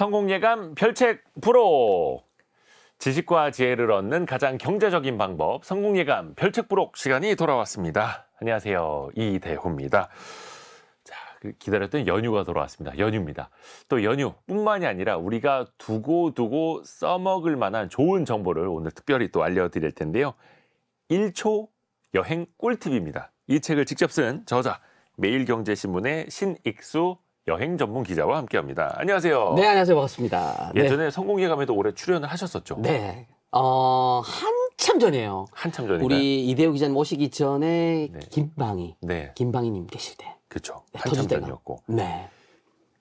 성공 예감 별책 부록 지식과 지혜를 얻는 가장 경제적인 방법 성공 예감 별책 부록 시간이 돌아왔습니다. 안녕하세요 이대호입니다. 자 그 기다렸던 연휴가 돌아왔습니다. 연휴입니다. 또 연휴뿐만이 아니라 우리가 두고 두고 써먹을 만한 좋은 정보를 오늘 특별히 또 알려드릴 텐데요. 1초 여행 꿀팁입니다. 이 책을 직접 쓴 저자 매일경제신문의 신익수 여행 전문 기자와 함께합니다. 안녕하세요. 네, 안녕하세요. 반갑습니다. 네. 예전에 네. 성공예감에도 올해 출연을 하셨었죠. 네. 어, 한참 전이에요. 한참 전이요. 우리 이대호 기자님 모시기 전에 네. 김방희, 네. 김방희님 계실 때. 그렇죠. 한참 터지대가. 전이었고. 네.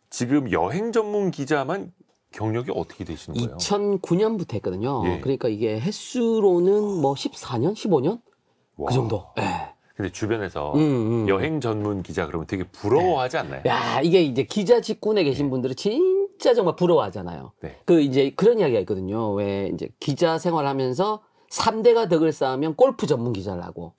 지금 여행 전문 기자만 경력이 어떻게 되시는 거예요? 2009년부터 했거든요. 예. 그러니까 이게 횟수로는 뭐 14년, 15년 와. 그 정도. 네. 근데 주변에서 음, 음, 음. 여행 전문 기자 그러면 되게 부러워하지 네. 않나요? 야 이게 이제 기자 직군에 계신 네. 분들은 진짜 정말 부러워하잖아요. 네. 그 이제 그런 이야기가 있거든요. 왜 이제 기자 생활하면서 3대가 덕을 쌓으면 골프 전문 기자라고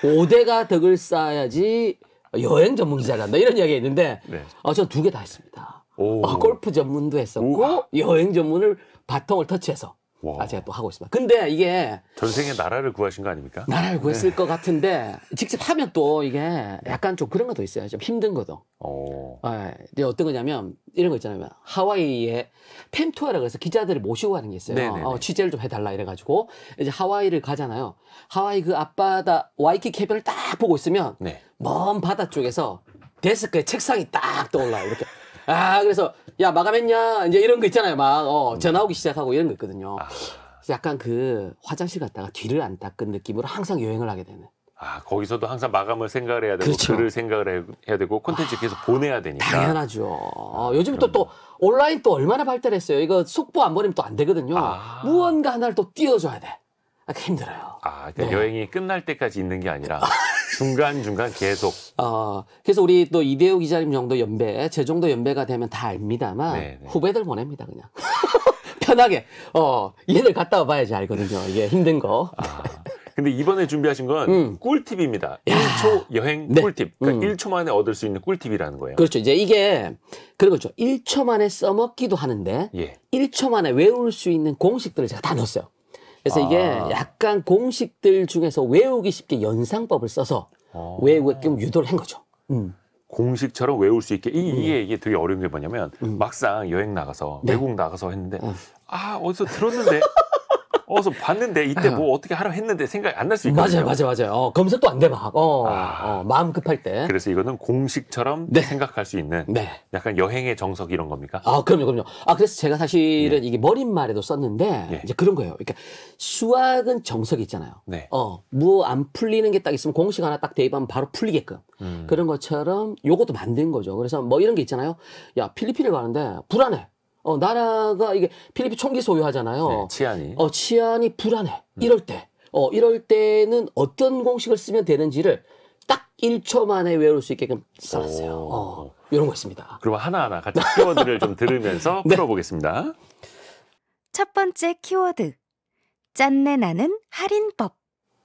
5대가 덕을 쌓아야지 여행 전문 기자를 한다 이런 이야기가 있는데 네. 어, 저두 개 다 했습니다. 오. 어, 골프 전문도 했었고 오. 여행 전문을 바통을 터치해서 와. 아, 제가 또 하고 있습니다. 근데 이게 전생에 나라를 구하신 거 아닙니까? 나라를 구했을 네. 것 같은데 직접 하면 또 이게 약간 좀 그런 것도 있어요. 좀 힘든 것도. 어. 네. 어떤 거냐면 이런 거 있잖아요. 하와이에 팸투어라고 해서 기자들을 모시고 가는 게 있어요. 네, 네, 네. 어, 취재를 좀 해달라 이래가지고 이제 하와이를 가잖아요. 하와이 그 앞바다 와이키키 해변을 딱 보고 있으면 네. 먼 바다 쪽에서 데스크에 책상이 딱 떠올라요. 이렇게. 아 그래서 야 마감했냐 이제 이런 거 있잖아요 막 어, 음. 전화 오기 시작하고 이런 거 있거든요. 아. 약간 그 화장실 갔다가 뒤를 안 닦은 느낌으로 항상 여행을 하게 되는. 아 거기서도 항상 마감을 생각을 해야 되고 그렇죠. 글을 생각을 해야 되고 콘텐츠 아, 계속 보내야 되니까 당연하죠. 아, 아 요즘 또또 온라인 또 얼마나 발달했어요. 이거 속보 안버리면또 안 되거든요. 아. 무언가 하나를 또 띄워줘야 돼. 아, 힘들어요. 아 그러니까 네. 여행이 끝날 때까지 있는 게 아니라 중간중간 계속. 어, 그래서 우리 또 이대호 기자님 정도 연배, 제 정도 연배가 되면 다 압니다만 네네. 네. 후배들 보냅니다 그냥. 편하게 어 얘들 갔다 와봐야지 알거든요. 이게 힘든 거. 아, 근데 이번에 준비하신 건 음. 꿀팁입니다. 야. 1초 여행 네. 꿀팁. 그러니까 음. 1초 만에 얻을 수 있는 꿀팁이라는 거예요. 그렇죠. 이제 이게 그런 거죠. 1초 만에 써먹기도 하는데 예. 1초 만에 외울 수 있는 공식들을 제가 다 넣었어요. 그래서 아. 이게 약간 공식들 중에서 외우기 쉽게 연상법을 써서 아. 외우게끔 유도를 한 거죠. 음. 공식처럼 외울 수 있게 이, 음. 게 이게 되게 어려운 게 뭐냐면 음. 막상 여행 나가서 네. 외국 나가서 했는데 음. 아 어디서 들었는데 어서 봤는데 이때 뭐 어. 어떻게 하라 고 했는데 생각이 안 날 수 있거든요. 맞아요, 맞아요, 맞아요. 어, 검색도 안 돼 막. 어, 아. 어, 마음 급할 때. 그래서 이거는 공식처럼 네. 생각할 수 있는 네. 약간 여행의 정석 이런 겁니까? 아, 그럼요, 그럼요. 아, 그래서 제가 사실은 예. 이게 머릿말에도 썼는데 예. 이제 그런 거예요. 그러니까 수학은 정석이 있잖아요. 네. 어, 뭐안 풀리는 게 딱 있으면 공식 하나 딱 대입하면 바로 풀리게끔 음. 그런 것처럼 요것도 만든 거죠. 그래서 뭐 이런 게 있잖아요. 야, 필리핀에 가는데 불안해. 어, 나라가 이게 필리핀 총기 소유하잖아요. 네, 치안이. 어, 치안이 불안해. 음. 이럴 때. 어, 이럴 때는 어떤 공식을 쓰면 되는지를 딱 1초 만에 외울 수 있게끔 써놨어요. 어, 이런 거 있습니다. 그럼 하나하나 같이 키워드를 좀 들으면서 네. 풀어보겠습니다. 첫 번째 키워드. 짠내 나는 할인법.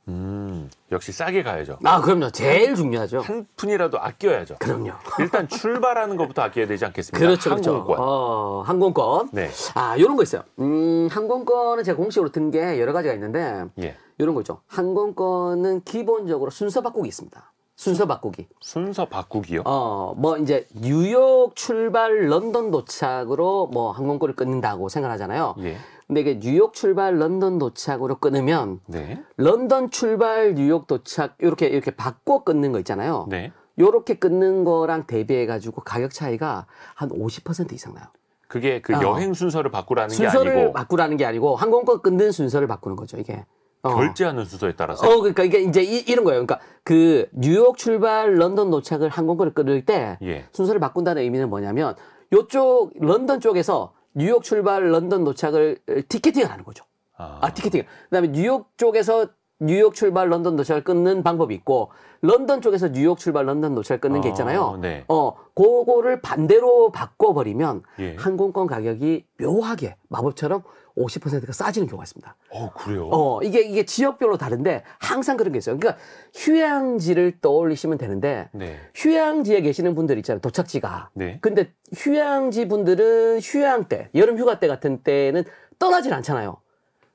음. 역시 싸게 가야죠. 아 그럼요. 제일 중요하죠. 한 푼이라도 아껴야죠. 그럼요. 일단 출발하는 것부터 아껴야 되지 않겠습니까? 그렇죠. 그렇죠. 항공권. 그렇죠. 어, 항공권. 네. 아 이런 거 있어요. 음 항공권은 제가 공식으로 든 게 여러 가지가 있는데 예. 이런 거 있죠. 항공권은 기본적으로 순서 바꾸기 있습니다. 순서 바꾸기. 순서 바꾸기요? 어, 뭐 이제 뉴욕 출발 런던 도착으로 뭐 항공권을 끊는다고 생각하잖아요. 예. 근데 이게 뉴욕 출발 런던 도착으로 끊으면 네. 런던 출발 뉴욕 도착 이렇게 이렇게 바꿔 끊는 거 있잖아요. 네. 요렇게 끊는 거랑 대비해 가지고 가격 차이가 한 50% 이상 나요. 그게 그 어. 여행 순서를 바꾸라는 순서를 게 아니고 바꾸라는 게 아니고 항공권 끊는 순서를 바꾸는 거죠, 이게. 어. 결제하는 순서에 따라서. 어, 그러니까 이게 이제 이, 런 거예요. 그러니까 그 뉴욕 출발 런던 도착을 항공권을 끊을 때 예. 순서를 바꾼다는 의미는 뭐냐면 요쪽 런던 쪽에서 뉴욕 출발 런던 도착을 티켓팅을 하는 거죠. 아, 아 티켓팅. 그다음에 뉴욕 쪽에서 뉴욕 출발 런던 도착을 끊는 방법이 있고 런던 쪽에서 뉴욕 출발 런던 도착을 끊는 어, 게 아, 있잖아요. 네. 어, 그거를 반대로 바꿔 버리면 예. 항공권 가격이 묘하게 마법처럼 50%가 싸지는 경우가 있습니다. 어, 그래요? 어, 이게, 이게 지역별로 다른데 항상 그런 게 있어요. 그러니까 휴양지를 떠올리시면 되는데 네. 휴양지에 계시는 분들 있잖아요. 도착지가. 네. 근데 휴양지 분들은 휴양 때, 여름 휴가 때 같은 때는 떠나질 않잖아요.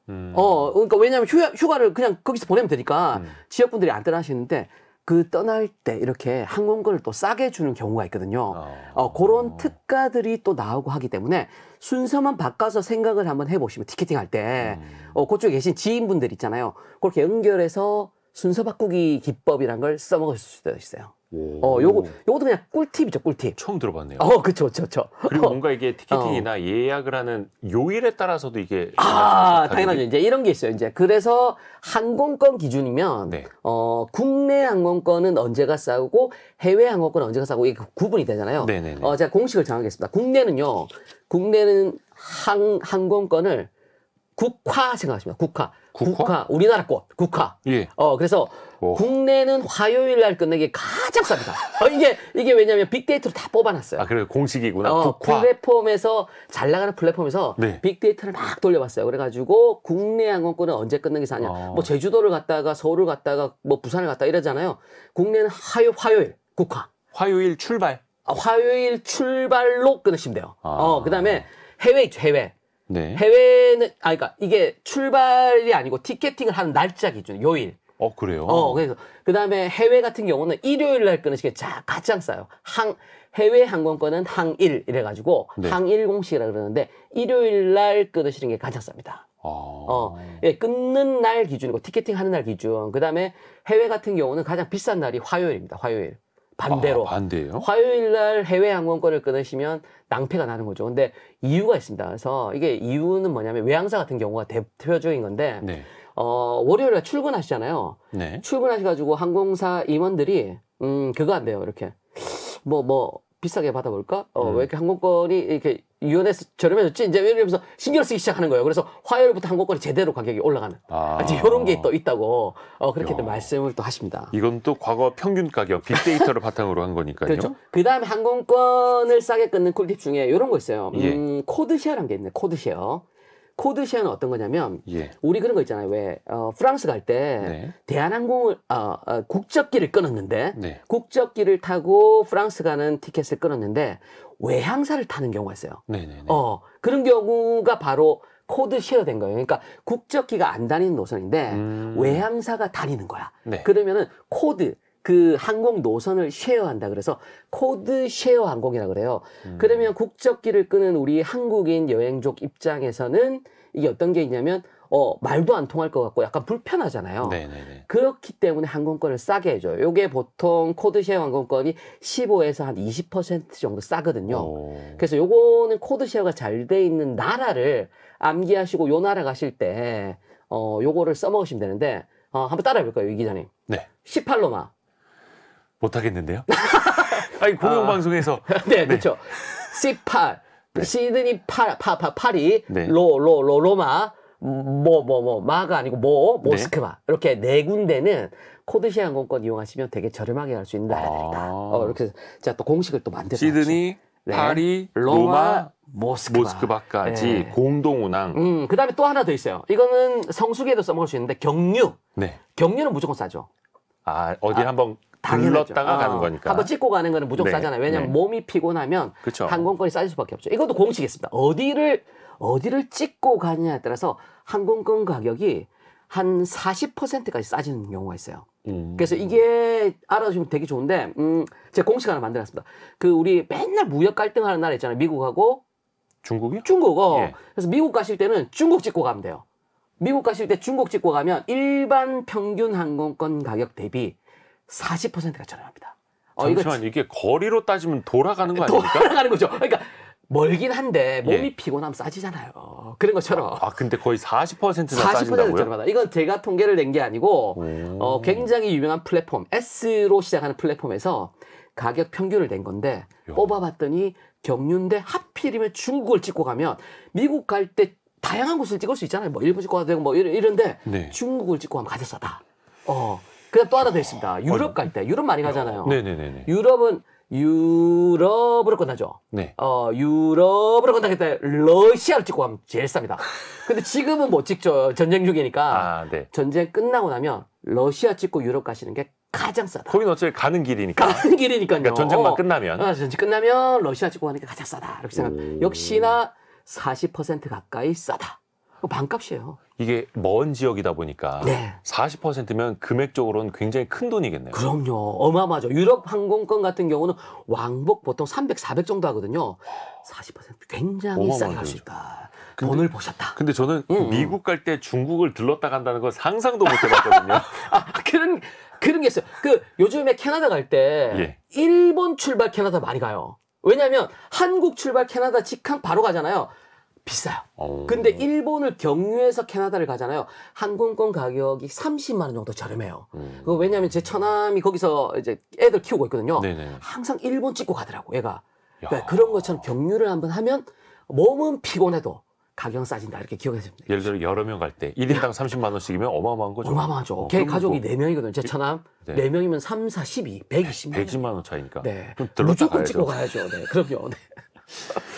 음. 어, 그러니까 왜냐하면 휴가, 휴가를 그냥 거기서 보내면 되니까 음. 지역분들이 안 떠나시는데 그 떠날 때 이렇게 항공권을 또 싸게 주는 경우가 있거든요. 어, 어 그런 특가들이 또 나오고 하기 때문에 순서만 바꿔서 생각을 한번 해보시면 티켓팅 할 때, 음. 어, 그쪽에 계신 지인분들 있잖아요. 그렇게 연결해서 순서 바꾸기 기법이란 걸 써먹을 수도 있어요. 어, 요거 요것도 그냥 꿀팁이죠, 꿀팁. 처음 들어봤네요. 어, 그렇죠, 그렇 그리고 어. 뭔가 이게 티켓팅이나 어. 예약을 하는 요일에 따라서도 이게 아, 당연하죠. 이제 이런 게 있어요. 이제 그래서 항공권 기준이면 네. 어, 국내 항공권은 언제가 싸고 해외 항공권은 언제가 싸고 이게 구분이 되잖아요. 네네네. 어, 제가 공식을 정하겠습니다. 국내는요. 국내는 항 항공권을 국화 생각하십니면 국화. 국화? 국화 우리나라 꽃 국화. 예. 어 그래서 오. 국내는 화요일 날 끝내기 가장 쌉니다. 어, 이게 이게 왜냐하면 빅데이터로 다 뽑아놨어요. 아 그래 공식이구나. 어, 국화. 플랫폼에서 잘 나가는 플랫폼에서 네. 빅데이터를 막 돌려봤어요. 그래가지고 국내 항공권은 언제 끝내기 사냐. 아. 뭐 제주도를 갔다가 서울을 갔다가 뭐 부산을 갔다 이러잖아요. 국내는 화요 화요일 국화. 화요일 출발. 아, 화요일 출발로 끊으시면 돼요. 아. 어 그다음에 해외 해외 네. 해외는 아그니까 이게 출발이 아니고 티켓팅을 하는 날짜 기준 요일. 어 그래요. 어 그래서 그다음에 해외 같은 경우는 일요일 날끊으 시게 가장 싸요. 항 해외 항공권은 항일 이래 가지고 네. 항일 공식이라 그러는데 일요일 날 끊으시는 게 가장 쌉니다. 아... 어, 예, 끊는 날 기준이고 티켓팅 하는 날 기준. 그다음에 해외 같은 경우는 가장 비싼 날이 화요일입니다. 화요일. 반대로 아, 반대요? 화요일 날 해외 항공권을 끊으시면 낭패가 나는 거죠. 근데 이유가 있습니다. 그래서 이게 이유는 뭐냐면 외항사 같은 경우가 대표적인 건데 네. 어, 월요일 날 출근하시잖아요. 네. 출근하셔 가지고 항공사 임원들이 음, 그거 안 돼요. 이렇게. 뭐뭐 뭐, 비싸게 받아볼까? 어, 음. 왜 이렇게 항공권이 이렇게 유연해서 저렴해졌지? 이제 이러면서 신경 쓰기 시작하는 거예요. 그래서 화요일부터 항공권이 제대로 가격이 올라가는. 아, 이제 이런 게 또 있다고 어, 그렇게 또 말씀을 또 하십니다. 이건 또 과거 평균 가격, 빅데이터를 바탕으로 한 거니까요. 그렇죠. 그 다음에 항공권을 싸게 끊는 꿀팁 중에 이런 거 있어요. 예. 음, 예. 코드 쉐어란 게 있네, 코드 쉐어. 코드 쉐어는 어떤 거냐면 예. 우리 그런 거 있잖아요. 왜 어, 프랑스 갈때 네. 대한항공을 어, 어, 국적기를 끊었는데 네. 국적기를 타고 프랑스 가는 티켓을 끊었는데 외항사를 타는 경우가 있어요. 네네네. 네, 네. 어 그런 경우가 바로 코드 쉐어 된 거예요. 그러니까 국적기가 안 다니는 노선인데 음... 외항사가 다니는 거야. 네. 그러면은 코드 그 항공 노선을 쉐어한다 그래서 코드 쉐어 항공이라 고 그래요. 음. 그러면 국적기를 끄는 우리 한국인 여행족 입장에서는 이게 어떤 게 있냐면 어 말도 안 통할 것 같고 약간 불편하잖아요. 네네네. 그렇기 때문에 항공권을 싸게 해줘요. 요게 보통 코드 쉐어 항공권이 15에서 한 20% 정도 싸거든요. 오. 그래서 요거는 코드 쉐어가 잘 돼 있는 나라를 암기하시고 요 나라 가실 때어 요거를 써먹으시면 되는데 어 한번 따라해 볼까요, 이 기자님? 네. 18로마. 못하겠는데요? 아니 공영 방송에서 아, 네, 그렇죠. C8 시드니 파파파 파리 네. 로로 로 로마 뭐뭐뭐 뭐, 뭐, 마가 아니고 뭐 모스크바 네. 이렇게 네 군데는 코드시 항공권 이용하시면 되게 저렴하게 갈 수 있는 나라들이다. 아. 어, 이렇게 제가 또 공식을 또 만들어 시드니 네. 파리 로마, 로마 모스크바. 까지 네. 공동 운항. 음, 그다음에 또 하나 더 있어요. 이거는 성수기에도 써먹을 수 있는데 경유. 네. 경유는 무조건 싸죠. 아, 어디 아, 한번 불렀다가 어, 가는 아. 거니까. 한번 찍고 가는 거는 무조건 네. 싸잖아요. 왜냐면 하 네. 몸이 피곤하면 그쵸. 항공권이 싸질 수밖에 없죠. 이것도 공식이 있습니다. 어디를 어디를 찍고 가느냐에 따라서 항공권 가격이 한 40%까지 싸지는 경우가 있어요. 음. 그래서 이게 알아두시면 되게 좋은데, 음, 제가 공식 하나 만들었습니다. 그 우리 맨날 무역 갈등하는 나라 있잖아요. 미국하고 중국이 중국. 어. 예. 그래서 미국 가실 때는 중국 찍고 가면 돼요. 미국 가실 때 중국 찍고 가면 일반 평균 항공권 가격 대비 40%가 저렴합니다. 어, 잠시만 이거, 이게 거리로 따지면 돌아가는 거 아닙니까? 돌아가는 거죠. 그러니까 멀긴 한데 몸이 예. 피곤하면 싸지잖아요. 그런 것처럼. 아 근데 거의 40%나 40% 싸진다고요? 저렴하다. 이건 제가 통계를 낸 게 아니고 어, 굉장히 유명한 플랫폼 S로 시작하는 플랫폼에서 가격 평균을 낸 건데 야. 뽑아봤더니 경륜대 하필이면 중국을 찍고 가면 미국 갈 때 다양한 곳을 찍을 수 있잖아요. 뭐 일본 찍고 가도 되고 뭐 이런데 네. 중국을 찍고 가면 가격 싸다. 어. 그냥또 하나 더 있습니다. 아, 유럽 어. 갈때 유럽 많이 가잖아요. 어. 네네네. 유럽은 유럽으로 끝나죠. 네. 어, 유럽으로 끝나겠다. 러시아를 찍고 가면 제일 쌉니다. 근데 지금은 못 뭐 찍죠. 전쟁 중이니까. 아, 네. 전쟁 끝나고 나면 러시아 찍고 유럽 가시는 게 가장 싸다. 거긴 어차피 가는 길이니까. 가는 길이니까요. 그러니까 전쟁만 어. 끝나면. 어, 전쟁 끝나면 러시아 찍고 가는 게 가장 싸다. 이렇게 생각. 역시나 40% 가까이 싸다. 반값이에요. 이게 먼 지역이다 보니까 네. 40%면 금액적으로는 굉장히 큰 돈이겠네요. 그럼요. 어마어마하죠. 유럽 항공권 같은 경우는 왕복 보통 300, 400 정도 하거든요. 40% 굉장히 싸게 할 수 있다. 근데, 돈을 보셨다. 근데 저는 음. 미국 갈 때 중국을 들렀다 간다는 걸 상상도 못 해봤거든요. 아, 그런 그런 게 있어요. 그 요즘에 캐나다 갈때 예. 일본 출발 캐나다 많이 가요. 왜냐하면 한국 출발 캐나다 직항 바로 가잖아요. 비싸요. 오. 어. 근데 일본을 경유해서 캐나다를 가잖아요. 항공권 가격이 30만 원 정도 저렴해요. 음. 그거 왜냐하면 제 처남이 거기서 이제 애들 키우고 있거든요. 네네. 항상 일본 찍고 가더라고 애가. 그러니까 그런 것처럼 경유를 한번 하면 몸은 피곤해도 가격 은 싸진다 이렇게 기억했습니다. 예를 들어 여러 명 갈 때 1인당 30만 원씩이면 어마어마한 거죠. 어마어마하죠. 어, 걔 가족이 뭐... 4명이거든요. 제 처남 네. 4명이면 3, 4, 12, 120만 원. 120만 원 차이니까. 네. 그럼 무조건 가야죠. 찍고 가야죠. 네. 그럼요. 네.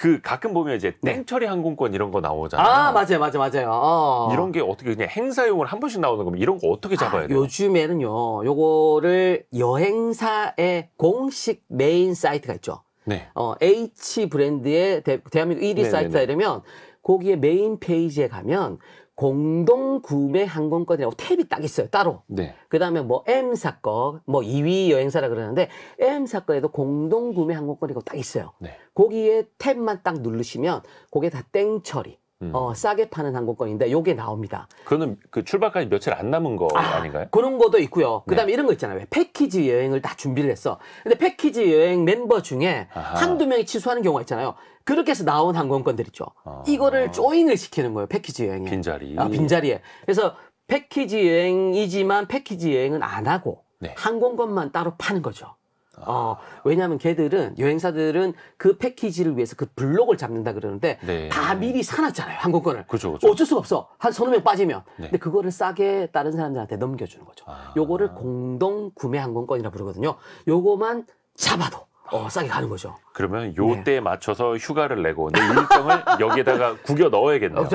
그 가끔 보면 이제 네. 땡처리 항공권 이런 거 나오잖아요. 아 맞아요, 맞아요, 맞아요. 어. 이런 게 어떻게 그냥 행사용을 한 번씩 나오는 거면 이런 거 어떻게 아, 잡아야 아, 돼요? 요즘에는요, 요거를 여행사의 공식 메인 사이트가 있죠. 네. 어, H 브랜드의 대, 한민국 1위 네네네. 사이트다 네. 이러면 거기에 메인 페이지에 가면 공동 구매 항공권이라고 탭이 딱 있어요 따로. 네. 그다음에 뭐 M 사건, 뭐 2위 여행사라 그러는데 M 사건에도 공동 구매 항공권이고 딱 있어요. 네. 거기에 탭만 딱 누르시면 그게 다땡 처리. 음. 어, 싸게 파는 항공권인데 요게 나옵니다. 그거는 그 출발까지 며칠 안 남은 거 아, 닌가요 그런 것도 있고요. 네. 그다음에 네. 이런 거 있잖아요. 왜 패키지 여행을 다 준비를 했어. 근데 패키지 여행 멤버 중에 아하. 한두 명이 취소하는 경우가 있잖아요. 그렇게 해서 나온 항공권들 있죠. 아. 이거를 조인을 시키는 거예요. 패키지 여행에. 빈자리. 아, 빈자리에. 그래서 패키지 여행이지만 패키지 여행은 안 하고 네. 항공권만 따로 파는 거죠. 아. 어, 왜냐하면 걔들은 여행사들은 그 패키지를 위해서 그 블록을 잡는다 그러는데 네. 다 미리 사놨잖아요 항공권을. 그죠그죠 그렇죠. 어쩔 수가 없어 한 서너 명 빠지면. 네. 근데 그거를 싸게 다른 사람들한테 넘겨주는 거죠. 아. 요거를 공동 구매 항공권이라 부르거든요. 요거만 잡아도 어, 싸게 가는 거죠. 그러면 네. 요때에 네. 맞춰서 휴가를 내고 내 일정을 여기에다가 구겨 넣어야겠네요. 어,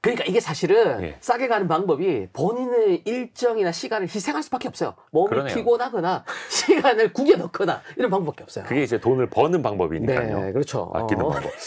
그러니까 이게 사실은 예. 싸게 가는 방법이 본인의 일정이나 시간을 희생할 수밖에 없어요. 몸이 그러네요. 피곤하거나 시간을 구겨 넣거나 이런 방법밖에 없어요. 그게 이제 돈을 버는 방법이니까요. 네, 그렇죠. 아끼는 어. 방법.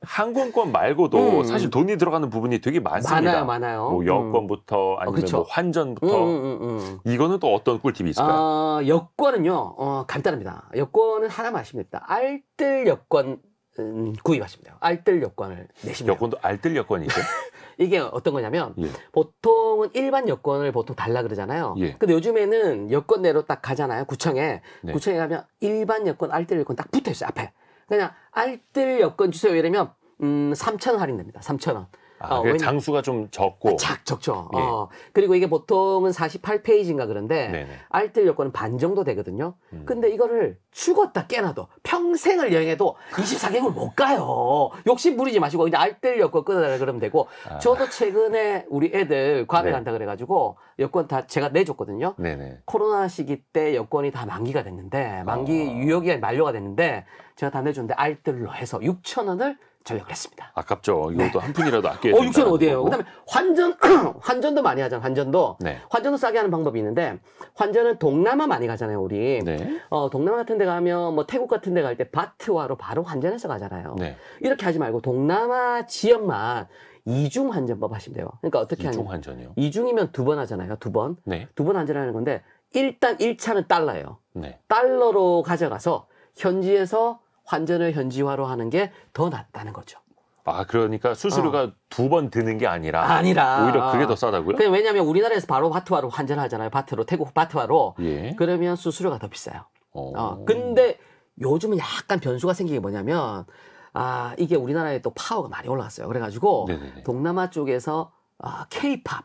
항공권 말고도 음. 사실 돈이 들어가는 부분이 되게 많습니다. 많아요, 많아요. 뭐 음. 여권부터 어, 아니면 어, 그렇죠. 뭐 환전부터 음 음, 음, 음, 이거는 또 어떤 꿀팁이 있을까요? 어, 여권은요, 어, 간단합니다. 여권은 하나만 아시면 됩니다. 알뜰 여권 음, 구입하시면 돼요. 알뜰 여권을 내시면 여권도 알뜰 여권이죠? 이게 어떤 거냐면 예. 보통은 일반 여권을 보통 달라 그러잖아요. 예. 근데 요즘에는 여권 내로 딱 가잖아요. 구청에 네. 구청에 가면 일반 여권, 알뜰 여권 딱 붙어 있어요 앞에. 그냥 알뜰 여권 주세요 이러면 음, 3천 원 할인됩니다. 3천 원. 아, 어, 장수가 좀 적고. 착 아, 적죠. 예. 어, 그리고 이게 보통은 48페이지인가 그런데 네네. 알뜰 요건은 반 정도 되거든요. 음. 근데 이거를 죽었다 깨나도 평생을 여행해도 24개월 못 가요. 욕심 부리지 마시고 그냥 알뜰 여권 끊어달라 그러면 되고 아. 저도 최근에 우리 애들 과외 네. 간다 그래가지고 여권 다 제가 내줬거든요. 네네. 코로나 시기 때 여권이 다 만기가 됐는데 만기 어. 아. 유효기간 만료가 됐는데 제가 다 내줬는데 알뜰로 해서 6천 원을 전략을 했습니다. 아깝죠. 이것도 네. 한 푼이라도 아껴야 어, 된다. 어, 6천 어디예요? 그다음에 어? 환전 환전도 많이 하잖아요. 환전도 네. 환전도 싸게 하는 방법이 있는데 환전은 동남아 많이 가잖아요. 우리 네. 어, 동남아 같은 데 가면 뭐 태국 같은 데 갈 때바트와로 바로 환전해서 가잖아요. 네. 이렇게 하지 말고 동남아 지역만 이중 환전법 하시면 돼요. 그러니까 어떻게 하냐? 이중 환전이요. 이중이면 두 번 하잖아요. 두 번. 네. 두번 환전하는 건데 일단 1차는 달러예요. 네. 달러로 가져가서 현지에서 환전을 현지화로 하는 게 더 낫다는 거죠. 아 그러니까 수수료가 어. 두번 드는 게 아니라 아니라 오히려 그게 더 싸다고요? 그 왜냐하면 우리나라에서 바로 바트화로 환전하잖아요. 바트로 태국 바트화로 예. 그러면 수수료가 더 비싸요. 오. 어. 어 근데 요즘은 약간 변수가 생긴 게 뭐냐면 아 이게 우리나라에 또 파워가 많이 올라왔어요. 그래가지고 네네 동남아 쪽에서 아, K-팝,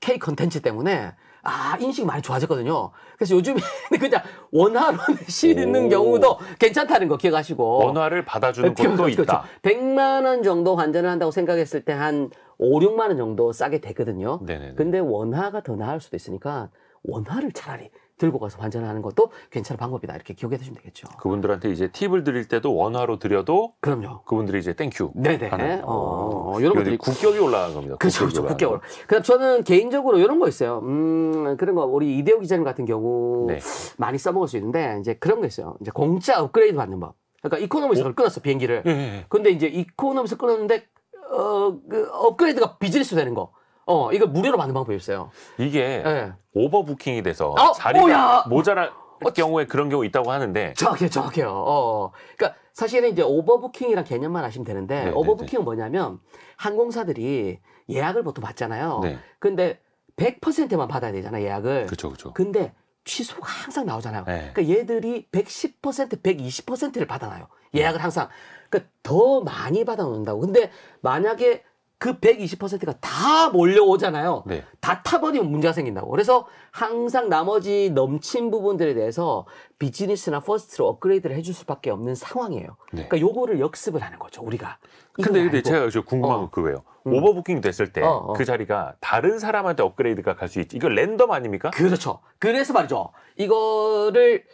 K 컨텐츠 때문에 아 인식이 많이 좋아졌거든요. 그래서 요즘에 그냥 원화로 내시는 경우도 괜찮다는 거 기억하시고 원화를 받아주는 그도 그렇죠, 그렇죠, 있다. 100만 원 정도 환전을 한다고 생각했을 때 한 5, 6만 원 정도 싸게 되거든요. 네네 근데 원화가 더 나을 수도 있으니까 원화를 차라리 들고 가서 환전하는 것도 괜찮은 방법이다. 이렇게 기억해 두시면 되겠죠. 그분들한테 이제 팁을 드릴 때도 원화로 드려도 그럼요. 그분들이 이제 땡큐. 네네. 하는. 어, 어, 이런 것들이 국격이 올라간 겁니다. 그렇죠. 그렇죠. 국격으로. 그다음 저는 개인적으로 이런 거 있어요. 음, 그런 거 우리 이대호 기자님 같은 경우 네. 많이 써먹을 수 있는데 이제 그런 거 있어요. 이제 공짜 업그레이드 받는 법. 그러니까 이코노미에서 그 끊었어 비행기를. 예, 예, 예. 근데 이제 이코노미에서 끊었는데 어, 그 업그레이드가 비즈니스 되는 거. 어, 이거 무료로 받는 방법이 있어요. 이게 네. 오버부킹이 돼서 아, 자리가 모자랄 어, 경우에 그런 경우 있다고 하는데 정확해요, 정확해요. 어, 어, 그러니까 사실은 이제 오버부킹이란 개념만 아시면 되는데 네, 네, 네. 오버부킹은 뭐냐면 항공사들이 예약을 보통 받잖아요. 네. 근데 100%만 받아야 되잖아 요 예약을. 그렇죠, 그렇죠. 근데 취소가 항상 나오잖아요. 그러니까 얘들이 110%, 120%를 받아놔요. 예약을 항상. 그러니까 더 많이 받아놓는다고. 근데 만약에 그 120%가 다 몰려오잖아요. 네. 다 타버리면 문제가 생긴다고. 그래서 항상 나머지 넘친 부분들에 대해서 비즈니스나 퍼스트로 업그레이드를 해줄 수밖에 없는 상황이에요. 네. 그러니까 요거를 역습을 하는 거죠, 우리가. 근데 근데 제가 궁금한 어. 건 그거예요. 음. 오버부킹 됐을 때그 어, 어. 그 자리가 다른 사람한테 업그레이드가 갈 수 있지. 이거 랜덤 아닙니까? 그렇죠. 그래서 말이죠. 이거를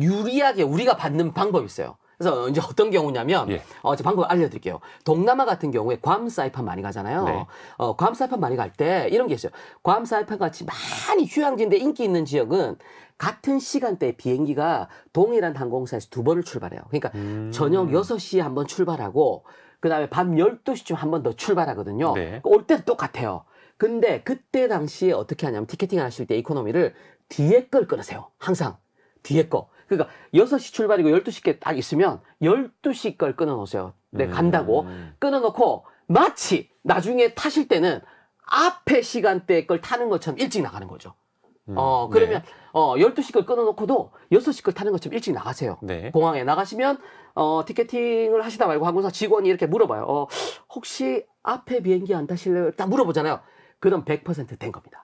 유리하게 우리가 받는 방법이 있어요. 그래서 이제 어떤 경우냐면 예. 어, 제가 방금 알려드릴게요. 동남아 같은 경우에 괌 사이판 많이 가잖아요. 네. 어, 괌 사이판 많이 갈 때 이런 게 있어요. 괌 사이판 같이 많이 휴양지인데 인기 있는 지역은 같은 시간대에 비행기가 동일한 항공사에서 두 번을 출발해요. 그러니까 음... 저녁 6 시에 한번 출발하고 그다음에 밤 12시쯤 한 번 더 출발하거든요. 네. 그러니까 올 때도 똑같아요. 근데 그때 당시에 어떻게 하냐면 티켓팅 을 하실 때 이코노미를 뒤에 걸 끊으세요. 항상 뒤에 거. 그러니까 6시 출발이고 12시께 딱 있으면 12시 걸 끊어놓으세요. 네, 음. 간다고. 끊어놓고 마치 나중에 타실 때는 앞에 시간대 걸 타는 것처럼 일찍 나가는 거죠. 음, 어, 네. 그러면, 네. 어, 12시 걸 끊어놓고도 6시 걸 타는 것처럼 일찍 나가세요. 네. 공항에 나가시면, 어, 티켓팅을 하시다 말고 항공사 직원이 이렇게 물어봐요. 어, 혹시 앞에 비행기 안 타실래요? 딱 물어보잖아요. 그럼 100%된 겁니다.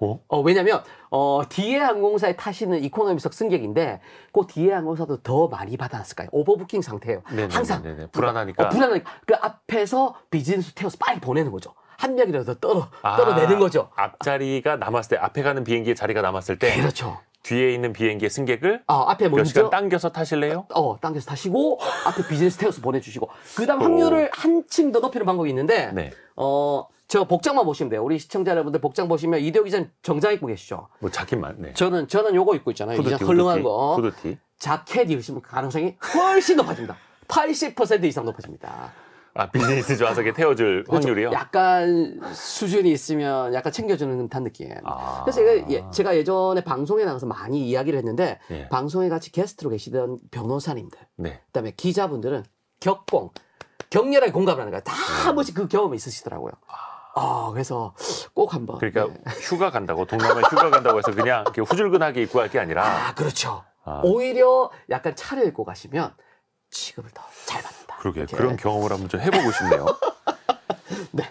어? 어 왜냐면 어뒤에 항공사에 타시는 이코노미석 승객인데 그뒤에 항공사도 더 많이 받아놨을 까요 오버부킹 상태예요. 네네네네. 항상 네네네. 불안하니까. 어, 불안하니까 그 앞에서 비즈니스 태워서 빨리 보내는 거죠. 한 명이라도 떨어 아, 떨어내는 거죠. 앞자리가 남았을 때 앞에 가는 비행기에 자리가 남았을 때 그렇죠. 뒤에 있는 비행기의 승객을 어, 앞에 먼저 시간 당겨서 타실래요? 어, 당겨서 타시고 앞에 비즈니스 태워서 보내주시고 그다음 확률을 한층 더 높이는 방법이 있는데 네. 어저 복장만 보시면 돼요. 우리 시청자 여러분들 복장 보시면 이대호 기자님 정장 입고 계시죠? 뭐 자켓만. 네. 저는 저는 요거 입고 있잖아요. 후드티, 이제 헐렁한 후드티, 거. 후드티. 자켓 입으시면 가능성이 훨씬 높아집니다. 80% 이상 높아집니다. 아 비즈니스 좌석에 태워줄 그렇죠. 확률이요? 약간 수준이 있으면 약간 챙겨주는 듯한 느낌. 아... 그래서 이거 예, 제가 예전에 방송에 나가서 많이 이야기를 했는데 예. 방송에 같이 게스트로 계시던 변호사님들, 네. 그다음에 기자분들은 격공, 격렬하게 공감을 하는 거예요 다한 번씩 음. 그 경험이 있으시더라고요. 아... 아, 그래서 꼭 한번. 그러니까 네. 휴가 간다고 동남아 휴가 간다고 해서 그냥 이렇게 후줄근하게 입고 갈 게 아니라. 아, 그렇죠. 아. 오히려 약간 차를 입고 가시면 취급을 더 잘 받는다. 그러게 그런 경험을 한번 좀 해보고 싶네요. 네.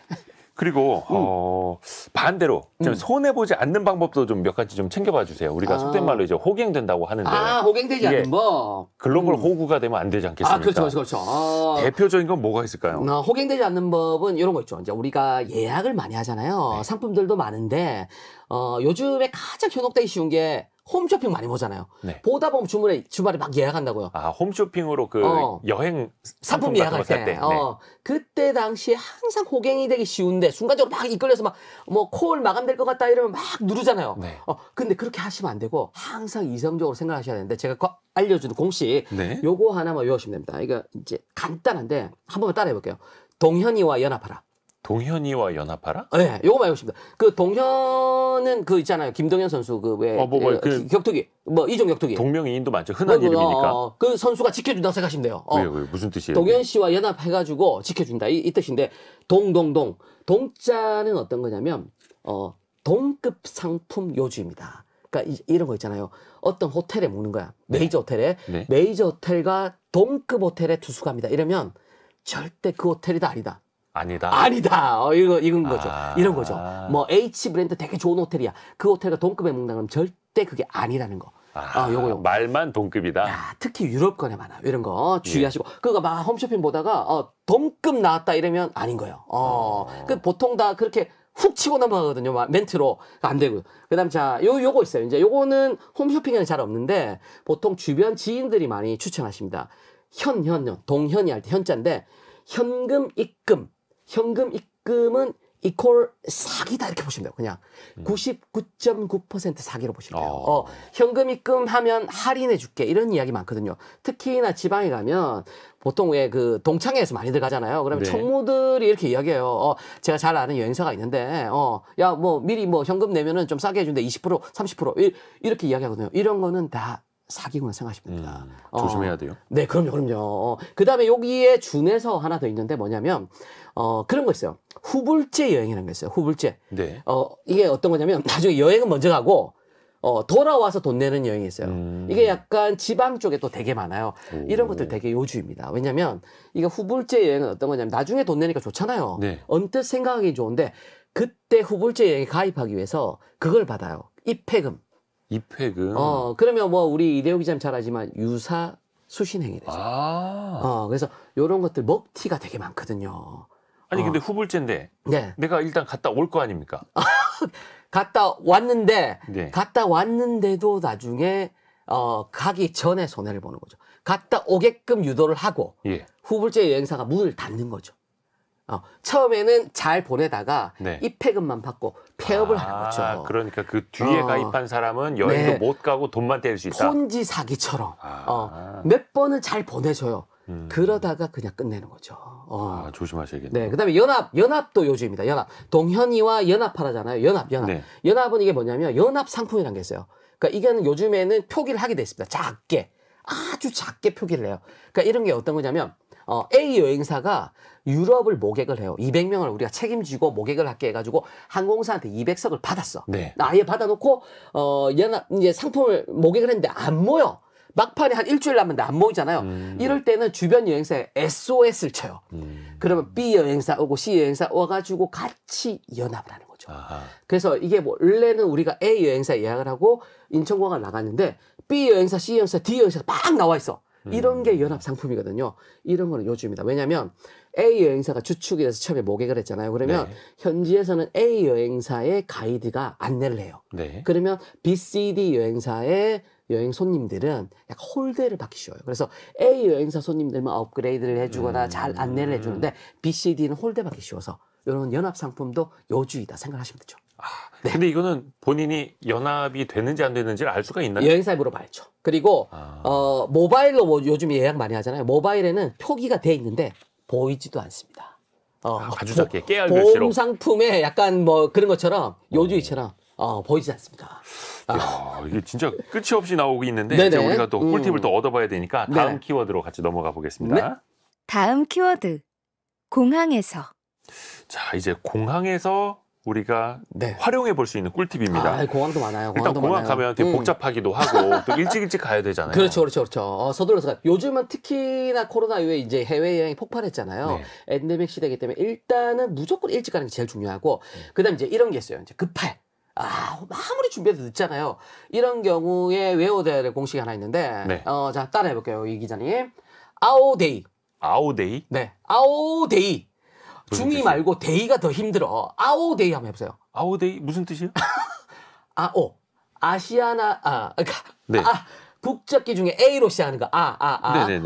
그리고 음. 어, 반대로 좀 음. 손해 보지 않는 방법도 좀 몇 가지 좀 챙겨봐 주세요. 우리가 아. 속된 말로 이제 호갱된다고 하는데 아 호갱되지 않는 법 글로벌 음. 호구가 되면 안 되지 않겠습니까? 아 그렇죠, 그렇죠, 그렇죠. 아. 대표적인 건 뭐가 있을까요? 아, 호갱되지 않는 법은 이런 거 있죠. 이제 우리가 예약을 많이 하잖아요. 네. 상품들도 많은데 어, 요즘에 가장 현혹되기 쉬운 게 홈쇼핑 많이 보잖아요. 네. 보다 보면 주말에 주말에 막 예약한다고요. 아 홈쇼핑으로 그 어. 여행 상품, 상품 예약할 때, 때. 어. 네. 그때 당시에 항상 호갱이 되기 쉬운데 순간적으로 막 이끌려서 막 뭐 콜 마감될 것 같다 이러면 막 누르잖아요. 네. 어 근데 그렇게 하시면 안 되고 항상 이성적으로 생각하셔야 되는데 제가 그 알려주는 공식 네. 요거 하나만 외우시면 됩니다. 이거 이제 간단한데 한 번만 따라해볼게요. 동현이와 연합하라. 동현이와 연합하라? 네, 요거 말고 싶다. 습니그 동현은 그 있잖아요. 김동현 선수 그왜 어, 뭐, 뭐 예, 그, 격투기 뭐 이종 격투기 동명이인도 많죠. 흔한 어, 이름이니까. 어, 그 선수가 지켜준다고 생각하시면 돼요. 어. 왜요? 왜 무슨 뜻이에요? 동현 씨와 연합해가지고 지켜준다 이, 이 뜻인데 동동동 동자는 어떤 거냐면 어 동급 상품 요지입니다 그러니까 이, 이런 거 있잖아요. 어떤 호텔에 묵는 거야. 네. 메이저 호텔에 네. 메이저 호텔과 동급 호텔에 투숙합니다. 이러면 절대 그 호텔이 다 아니다. 아니다. 아니다. 어, 이거 이건 거죠. 아... 이런 거죠. 뭐 H 브랜드 되게 좋은 호텔이야. 그 호텔과 동급에 묵는다 면 절대 그게 아니라는 거. 아, 어, 요거, 요거. 말만 동급이다. 야, 특히 유럽권에 많아. 이런 거 주의하시고. 예. 그거 막 홈쇼핑 보다가 어, 동급 나왔다 이러면 아닌 거예요. 어. 어. 그 보통 다 그렇게 훅 치고 넘어가거든요. 막 멘트로 안 되고요. 그다음 자, 요 요거 있어요. 이제 요거는 홈쇼핑에는 잘 없는데 보통 주변 지인들이 많이 추천하십니다. 현현현 동현이 할 때 현자인데 현금 입금 현금 입금은 이퀄 사기다 이렇게 보시면 돼요. 그냥 음. 99.9% 사기로 보시면 돼요. 어. 어, 현금 입금 하면 할인해 줄게 이런 이야기 많거든요. 특히나 지방에 가면 보통 왜 그 동창회에서 많이들 가잖아요. 그러면 네. 총무들이 이렇게 이야기해요. 어, 제가 잘 아는 여행사가 있는데 어, 야뭐 미리 뭐 현금 내면은 좀 싸게 해준대20% 30% 이, 이렇게 이야기하거든요. 이런 거는 다 사기구나 생각하십니까 음, 어. 조심해야 돼요. 어, 네, 그럼요, 그럼요. 어, 그 다음에 여기에 중에서 하나 더 있는데 뭐냐면, 어, 그런 거 있어요. 후불제 여행이라는 거 있어요. 후불제. 네. 어, 이게 어떤 거냐면, 나중에 여행은 먼저 가고, 어, 돌아와서 돈 내는 여행이 있어요. 음. 이게 약간 지방 쪽에 또 되게 많아요. 오. 이런 것들 되게 요주입니다. 왜냐면, 이게 후불제 여행은 어떤 거냐면, 나중에 돈 내니까 좋잖아요. 네. 언뜻 생각하기 좋은데, 그때 후불제 여행에 가입하기 위해서 그걸 받아요. 입회금. 입핵은 어 그러면 뭐 우리 이대호 기자님 잘 알지만 유사 수신행위 되죠. 아. 어 그래서 요런 것들 먹튀가 되게 많거든요. 아니 어. 근데 후불제인데 네. 내가 일단 갔다 올 거 아닙니까? 갔다 왔는데 네. 갔다 왔는데도 나중에 어 가기 전에 손해를 보는 거죠. 갔다 오게끔 유도를 하고 예. 후불제 여행사가 문을 닫는 거죠. 어, 처음에는 잘 보내다가 네. 입회금만 받고 폐업을 아, 하는 거죠. 그러니까 그 뒤에 어, 가입한 사람은 여행도 네. 못 가고 돈만 떼일 수 있다. 폰지 사기처럼 아. 어, 몇 번을 잘 보내줘요. 음. 그러다가 그냥 끝내는 거죠. 어. 아, 조심하셔야겠네요. 네, 그다음에 연합 연합도 요즘입니다. 연합 동현이와 연합하라잖아요. 연합 연합 네. 연합은 이게 뭐냐면 연합 상품이라는 게 있어요. 그러니까 이게는 요즘에는 표기를 하게 됐습니다 작게 아주 작게 표기를 해요. 그러니까 이런 게 어떤 거냐면 어, A 여행사가 유럽을 모객을 해요. 200명을 우리가 책임지고 모객을 할게 해가지고 항공사한테 200석을 받았어. 네. 아예 받아놓고 어 연합 이제 상품을 모객을 했는데 안 모여. 막판에 한 일주일 남았는데 안 모이잖아요. 음. 이럴 때는 주변 여행사에 SOS를 쳐요. 음. 그러면 B 여행사 오고 C 여행사 와가지고 같이 연합을 하는 거죠. 아하. 그래서 이게 뭐 원래는 우리가 A 여행사 예약을 하고 인천공항을 나갔는데 B 여행사, C 여행사, D 여행사 막 나와 있어. 음. 이런 게 연합 상품이거든요. 이런 거는 요즘이다. 왜냐하면 A 여행사가 주축이 돼서 처음에 모객을 했잖아요. 그러면 네. 현지에서는 A 여행사의 가이드가 안내를 해요. 네. 그러면 B, C, D 여행사의 여행 손님들은 약간 홀대를 받기 쉬워요. 그래서 A 여행사 손님들만 업그레이드를 해주거나 음. 잘 안내를 해주는데 B, C, D는 홀대 받기 쉬워서 이런 연합 상품도 요주이다 생각하시면 되죠. 네. 근데 이거는 본인이 연합이 됐는지 안 됐는지를 알 수가 있나요? 여행사 앱으로 알죠. 그리고 아. 어, 모바일로 뭐 요즘 예약 많이 하잖아요. 모바일에는 표기가 돼 있는데 보이지도 않습니다. 어, 아, 아주 작게 깨알 보험 글씨로. 상품에 약간 뭐 그런 것처럼 어. 요주이처럼 어, 보이지 않습니다. 아. 야, 이게 진짜 끝이 없이 나오고 있는데 이제 우리가 또 꿀팁을 음. 또 얻어봐야 되니까 네. 다음 네. 키워드로 같이 넘어가 보겠습니다. 네. 다음 키워드 공항에서 자, 이제 공항에서 우리가 네. 활용해 볼 수 있는 꿀팁입니다. 아, 공항도 많아요. 공항도 공항 많아요. 가면 되게 음. 복잡하기도 하고 또 일찍 일찍 가야 되잖아요. 그렇죠, 그렇죠, 그렇죠. 어, 서둘러서 가. 요즘은 특히나 코로나 이후에 이제 해외 여행이 폭발했잖아요. 네. 엔데믹 시대이기 때문에 일단은 무조건 일찍 가는 게 제일 중요하고 네. 음. 그다음 이제 이런 게 있어요. 이제 급할. 아, 아무리 준비해도 늦잖아요. 이런 경우에 외워야 될 공식이 하나 있는데, 네. 어, 자 따라해 볼게요, 이 기자님. 아오데이. 아오데이? 네, 아오데이. 중이 말고 데이가 더 힘들어. 아오 데이 한번 해보세요. 아오 데이 무슨 뜻이에요? 아오 아시아나 아 그러니까 네. 아 국적기 중에 A로 시작하는 거아아아 아,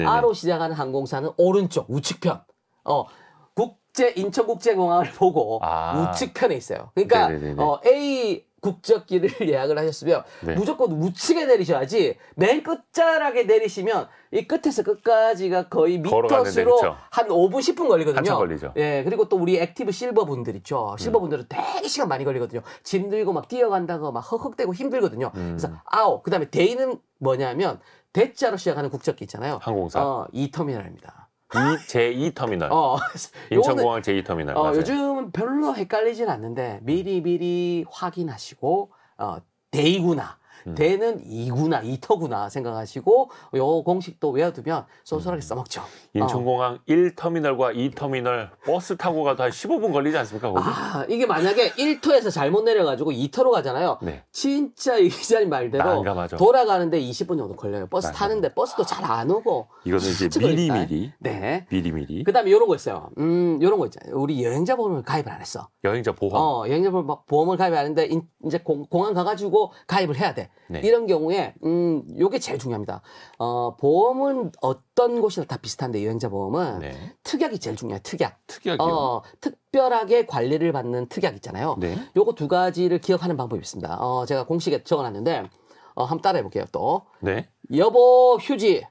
아, 아. 로 시작하는 항공사는 오른쪽 우측편 어 국제 인천국제공항을 보고 아. 우측편에 있어요. 그러니까 네네네네. 어 A 국적기를 예약을 하셨으면 네. 무조건 우측에 내리셔야지 맨 끝자락에 내리시면 이 끝에서 끝까지가 거의 미터수로 한 5분 10분 걸리거든요. 걸리죠. 예, 그리고 또 우리 액티브 실버 분들 있죠. 실버 음. 분들은 음. 되게 시간 많이 걸리거든요. 짐 들고 막 뛰어간다고 막 헉헉대고 힘들거든요. 음. 그래서 아오 그다음에 데이는 뭐냐면 대자로 시작하는 국적기 있잖아요. 항공사. 어, 이 터미널입니다. 이, 제2터미널. 어, 인천공항 제2터미널. 어, 요즘 별로 헷갈리진 않는데 미리미리 확인하시고 어, 데이구나. 음. 대는 이구나 이터구나 생각하시고 요 공식도 외워두면 쏠쏠하게 음. 써먹죠. 인천공항 어. 1터미널과 2터미널 버스 타고 가도 한 15분 걸리지 않습니까? 거기? 아 이게 만약에 1터에서 잘못 내려가지고 2터로 가잖아요. 네. 진짜 이자님 말대로 난감하죠. 돌아가는데 20분 정도 걸려요. 버스 난감 타는데 버스도 잘 안 오고. 이거는 이제 미리미리. 네. 미리미리. 그다음에 이런 거 있어요. 음 이런 거 있잖아요. 우리 여행자 보험을 가입을 안 했어. 여행자 보험. 어 여행자 보험을 가입 안 했는데 인, 이제 공항 가가지고 가입을 해야 돼. 네. 이런 경우에 음 요게 제일 중요합니다. 어 보험은 어떤 곳이나 다 비슷한데 여행자 보험은 네. 특약이 제일 중요해요. 특약. 특약이요. 어, 특별하게 관리를 받는 특약 있잖아요. 네. 요거 두 가지를 기억하는 방법이 있습니다. 어 제가 공식에 적어 놨는데 어 한번 따라해 볼게요. 또. 네. 여보 휴지.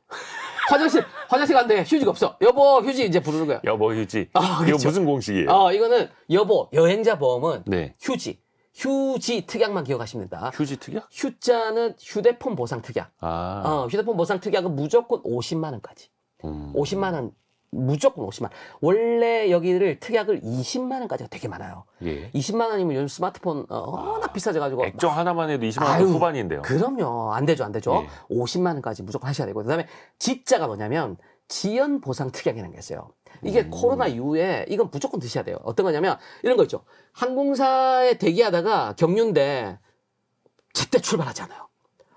화장실 화장실 간데 휴지가 없어. 여보 휴지 이제 부르는 거야. 여보 휴지. 아, 그렇죠. 이거 무슨 공식이에요? 어, 이거는 여보 여행자 보험은 네. 휴지. 휴지 특약만 기억하십니다 휴지 특약? 휴자는 휴대폰 보상 특약. 아. 어, 휴대폰 보상 특약은 무조건 50만 원까지. 음. 50만 원 무조건 50만. 원래 여기를 특약을 20만 원까지가 되게 많아요. 예. 20만 원이면 요즘 스마트폰 어, 워낙 아, 비싸져가지고 액정 하나만 해도 20만 원 후반인데요. 그럼요, 안 되죠, 안 되죠. 예. 50만 원까지 무조건 하셔야 되고 그다음에 지자가 뭐냐면 지연 보상 특약이라는 게 있어요. 이게 음. 코로나 이후에 이건 무조건 드셔야 돼요. 어떤 거냐면 이런 거 있죠. 항공사에 대기하다가 경륜대 제때 출발하지 않아요.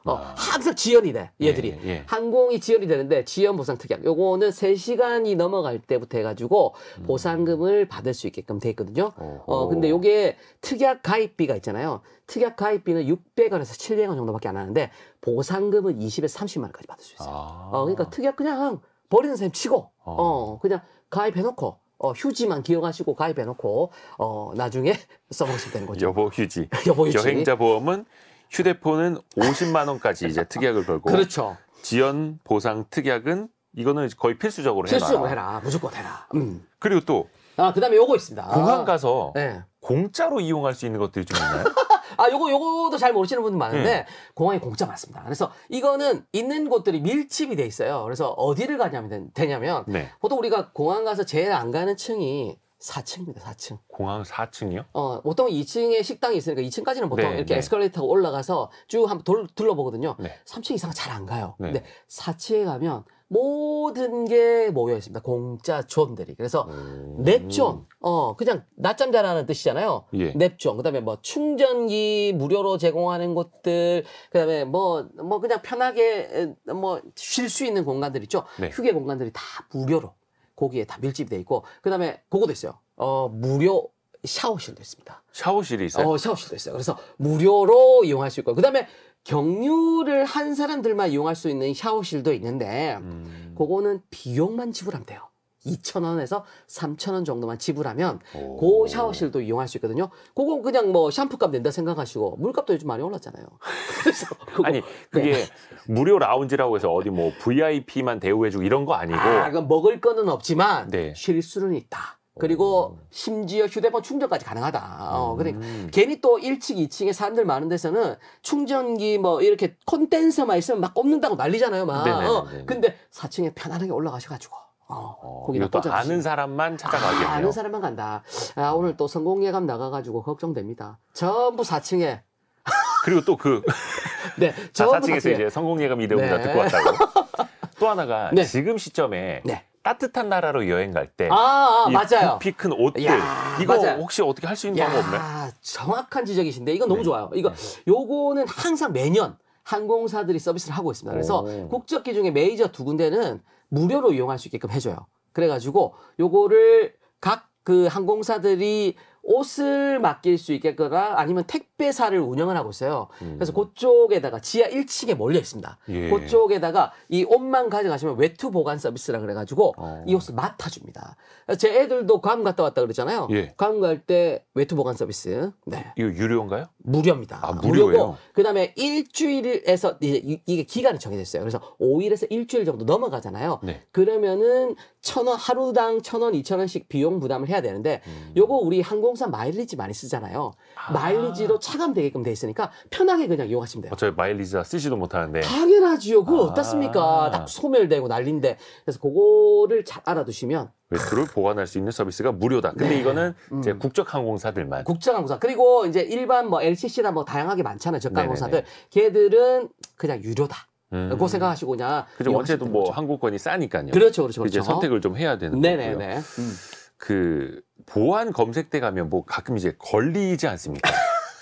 어, 아. 항상 지연이 돼, 예, 얘들이. 예, 예. 항공이 지연이 되는데, 지연 보상 특약. 요거는 3시간이 넘어갈 때부터 해가지고, 음. 보상금을 받을 수 있게끔 돼 있거든요. 오호. 어, 근데 요게 특약 가입비가 있잖아요. 특약 가입비는 600원에서 700원 정도밖에 안 하는데, 보상금은 20에서 30만원까지 받을 수 있어요. 아. 어, 그러니까 특약 그냥 버리는 셈 치고 어. 어 그냥 가입해놓고 어, 휴지만 기억하시고 가입해놓고 어, 나중에 써보시면 되는 거죠. 여보 휴지. 여보 휴지. 여행자 보험은 휴대폰은 50만 원까지 이제 특약을 걸고 그렇죠. 지연 보상 특약은 이거는 거의 필수적으로 해라. 필수적으로 해라. 무조건 해라. 음. 그리고 또 아, 그다음에 요거 있습니다. 공항 가서 네. 공짜로 이용할 수 있는 것들이 좀 있나요? 아 요거 요거도 잘 모르시는 분들 많은데 네. 공항이 공짜 많습니다. 그래서 이거는 있는 곳들이 밀집이 돼 있어요. 그래서 어디를 가냐면 되냐면 네. 보통 우리가 공항 가서 제일 안 가는 층이 4층입니다. 4층. 공항 4층이요? 어, 보통 2층에 식당이 있으니까 2층까지는 보통 네, 이렇게 네. 에스컬레이터가 올라가서 쭉 한번 돌, 둘러보거든요. 네. 3층 이상은 잘 안 가요. 네. 근데 4층에 가면 모든 게 모여 있습니다. 공짜 존들이 그래서 오. 넵존, 어 그냥 낮잠 자라는 뜻이잖아요. 예. 넵존. 그다음에 뭐 충전기 무료로 제공하는 곳들, 그다음에 뭐뭐 뭐 그냥 편하게 뭐 쉴 수 있는 공간들 있죠. 네. 휴게 공간들이 다 무료로 거기에 다 밀집돼 있고, 그다음에 그거도 있어요. 어 무료 샤워실도 있습니다. 샤워실이 있어요? 어, 샤워실도 있어요. 그래서 무료로 이용할 수 있고, 그 다음에 경유를 한 사람들만 이용할 수 있는 샤워실도 있는데 음. 그거는 비용만 지불하면 돼요. 2,000원에서 3,000원 정도만 지불하면 오. 그 샤워실도 이용할 수 있거든요. 그거 그냥 뭐 샴푸값 낸다 생각하시고 물값도 요즘 많이 올랐잖아요. 그래서 아니 네. 그게 네. 무료 라운지라고 해서 어디 뭐 VIP만 대우해주고 이런 거 아니고 아, 그러 먹을 거는 없지만 네. 쉴 수는 있다. 그리고 어. 심지어 휴대폰 충전까지 가능하다. 어, 음. 그러니까 음. 괜히 또 1층, 2층에 사람들 많은 데서는 충전기 뭐 이렇게 콘덴서만 있으면 막 꼽는다고 난리잖아요, 막. 네네네네. 어, 근데 4층에 편안하게 올라가셔가지고. 어, 어다또 아는 사람만 찾아가겠네요. 아, 아는 사람만 간다. 아, 오늘 또 성공 예감 나가가지고 걱정됩니다. 전부 4층에. 그리고 또 그. 네. 전부 4층에서 4층에. 이제 성공 예감 이름을 대 네. 다 듣고 왔다고. 또 하나가 네. 지금 시점에 네. 따뜻한 나라로 여행 갈때 아, 아, 맞아요. 부피 큰 옷들 야, 이거 맞아요. 혹시 어떻게 할 수 있는 방법 없나요? 정확한 지적이신데 이건 너무 네. 좋아요. 이거 네, 네. 요거는 항상 매년 항공사들이 서비스를 하고 있습니다. 그래서 오. 국적기 중에 메이저 두 군데는 무료로 이용할 수 있게끔 해줘요. 그래가지고 요거를 각 그 항공사들이 옷을 맡길 수 있겠거나 아니면 택배사를 운영을 하고 있어요. 음. 그래서 그쪽에다가 지하 1층에 몰려 있습니다. 예. 그쪽에다가 이 옷만 가져가시면 외투 보관 서비스라 그래가지고 어. 이 옷을 맡아줍니다. 제 애들도 괌 갔다 왔다 그랬잖아요. 예. 괌갈 때 외투 보관 서비스. 네. 이거 유료인가요? 무료입니다. 아, 무료고 그다음에 일주일에서 이제 이게 기간이 정해져 있어요. 그래서 5일에서 일주일 정도 넘어가잖아요. 네. 그러면은 천 원 하루당 천 원, 이천 원씩 비용 부담을 해야 되는데 음. 요거 우리 항공 자동차 마일리지 많이 쓰잖아요. 아. 마일리지로 차감되게끔 돼 있으니까 편하게 그냥 이용하시면 돼요. 어차피 마일리지 쓰지도 못하는데. 당연하지요. 그거 아. 어떻습니까? 딱 소멸되고 난린데. 그래서 그거를 잘 알아두시면 외투를 보관할 수 있는 서비스가 무료다. 근데 네. 이거는 음. 이제 음. 국적항공사들만. 국적항공사. 그리고 이제 일반 뭐 LCC나 뭐 다양하게 많잖아요. 저가항공사들. 네, 네, 네. 걔들은 그냥 유료다. 음. 그 생각하시고 그냥. 그죠. 원체도 뭐 거죠. 항공권이 싸니까요. 그렇죠. 그렇죠. 그렇죠. 이제 선택을 좀 해야 되는 네네네. 음. 그 보안 검색대 가면 뭐 가끔 이제 걸리지 않습니까?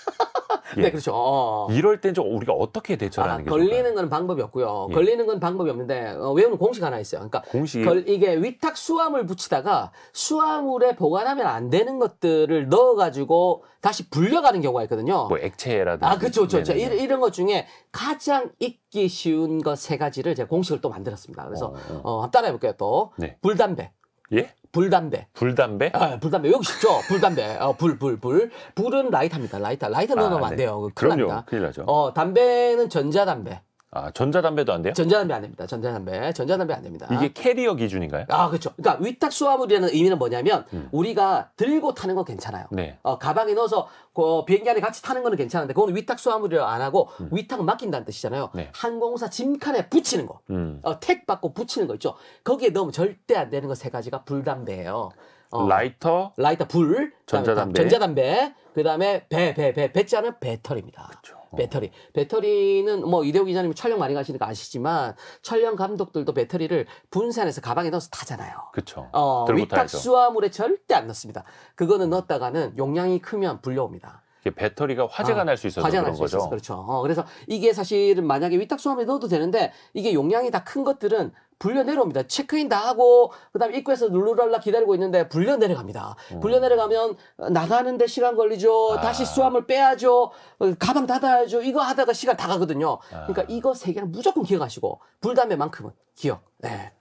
네, 예. 네, 그렇죠. 어. 어. 이럴 땐 좀 우리가 어떻게 대처하는 아, 게 걸리는 좋을까요? 건 방법이 없고요. 예. 걸리는 건 방법이 없는데 어, 외우는 공식 하나 있어요. 그러니까 공식 걸, 이게 위탁 수화물 붙이다가 수화물에 보관하면 안 되는 것들을 넣어가지고 다시 불려가는 경우가 있거든요. 뭐 액체라든지. 아, 그렇죠, 그렇죠. 이런, 이런 것 중에 가장 익기 쉬운 것 세 가지를 제가 공식을 또 만들었습니다. 그래서 어, 어. 어 따라해볼게요. 또 네. 불담배. 예? 불담배. 불담배? 아, 불담배. 여기 쉽죠? 불담배. 어, 불, 불, 불. 불은 라이터입니다. 라이터. 라이터 아, 넣어놓으면 아, 네. 안 돼요. 그 큰일 그럼요. 큰일 나죠. 어, 담배는 전자담배. 아, 전자담배도 안 돼요? 전자담배 안 됩니다. 전자담배. 전자담배 안 됩니다. 이게 캐리어 기준인가요? 아, 그렇죠. 그러니까 위탁수화물이라는 의미는 뭐냐면 음. 우리가 들고 타는 건 괜찮아요. 네. 어, 가방에 넣어서 그 비행기 안에 같이 타는 거는 괜찮은데 그건 위탁수화물이라 안 하고 음. 위탁 맡긴다는 뜻이잖아요. 네. 항공사 짐칸에 붙이는 거. 음. 어, 택 받고 붙이는 거 있죠. 거기에 넣으면 절대 안 되는 거 세 가지가 불담배예요. 어, 라이터, 라이터 불, 전자담배, 전자담배, 그다음에 배, 배, 배, 배자는 배터리입니다. 그렇죠. 어. 배터리. 배터리는 뭐 이대호 기자님이 촬영 많이 가시니까 아시지만 촬영 감독들도 배터리를 분산해서 가방에 넣어서 타잖아요. 그렇죠. 어, 위탁 수화물에 절대 안 넣습니다. 그거는 넣었다가는 용량이 크면 불려옵니다. 배터리가 화재가 아, 날수 있어서 그런 거죠. 있어서 그렇죠. 어, 그래서 이게 사실은 만약에 위탁수함에 넣어도 되는데 이게 용량이 다 큰 것들은 불려 내려옵니다. 체크인 다 하고 그다음에 입구에서 룰루랄라 기다리고 있는데 불려 내려갑니다. 음. 불려 내려가면 나가는데 시간 걸리죠. 아. 다시 수함물 빼야죠. 어, 가방 닫아야죠. 이거 하다가 시간 다 가거든요. 아. 그러니까 이거 세 개는 무조건 기억하시고 불담배만큼은 기억. 네.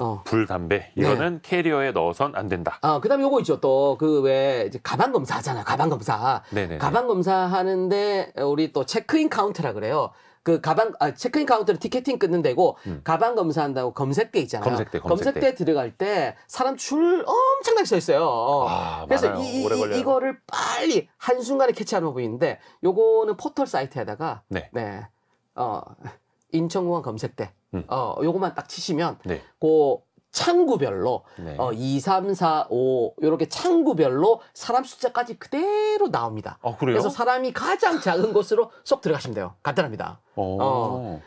어. 불, 담배 이거는 네. 캐리어에 넣어선 안 된다. 아 그다음에 요거 있죠. 또 그왜 가방 검사잖아. 요 가방 검사. 네네 가방 검사 하는데 우리 또 체크인 카운터라 그래요. 그 가방 아, 체크인 카운터는 티켓팅 끊는 데고 음. 가방 검사한다고 검색대 있잖아요. 검색대, 검색대. 검색대 들어갈 때 사람 줄 엄청나게 서 있어요. 아, 그래서 이, 이, 이 거를 빨리 한 순간에 캐치하는 부분인데 요거는 포털 사이트에다가 네. 네. 어, 인천공항 검색대 음. 어, 요것만 딱 치시면 네. 그 창구별로 네. 어, 2, 3, 4, 5요렇게 창구별로 사람 숫자까지 그대로 나옵니다. 아, 그래서 사람이 가장 작은 곳으로 쏙 들어가시면 돼요. 간단합니다. 어. 어.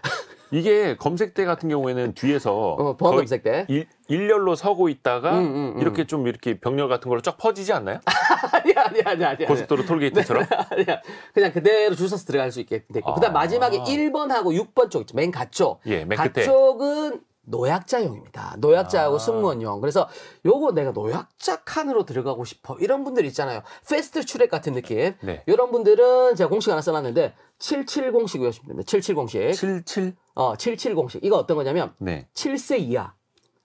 이게 검색대 같은 경우에는 뒤에서 어, 보안 검색대 일렬로 서고 있다가 음, 음, 음. 이렇게 좀 이렇게 병렬 같은 걸로 쫙 퍼지지 않나요? 아니아니아니아니 고속도로 톨게이트처럼? 네, 아니야. 그냥 그대로 줄 서서 들어갈 수 있게 됐고 아. 그다음 마지막에 1번하고 6번 쪽 있죠. 맨 가쪽. 예, 맨 가쪽은 노약자용입니다. 노약자하고 아. 승무원용. 그래서 요거 내가 노약자 칸으로 들어가고 싶어. 이런 분들 있잖아요. 패스트 출액 같은 느낌. 네. 이런 분들은 제가 공식 하나 써놨는데 7 7 0식 외우시면 됩니다. 7 7 0식 77? 어, 77공식. 이거 어떤 거냐면 네. 7세 이하.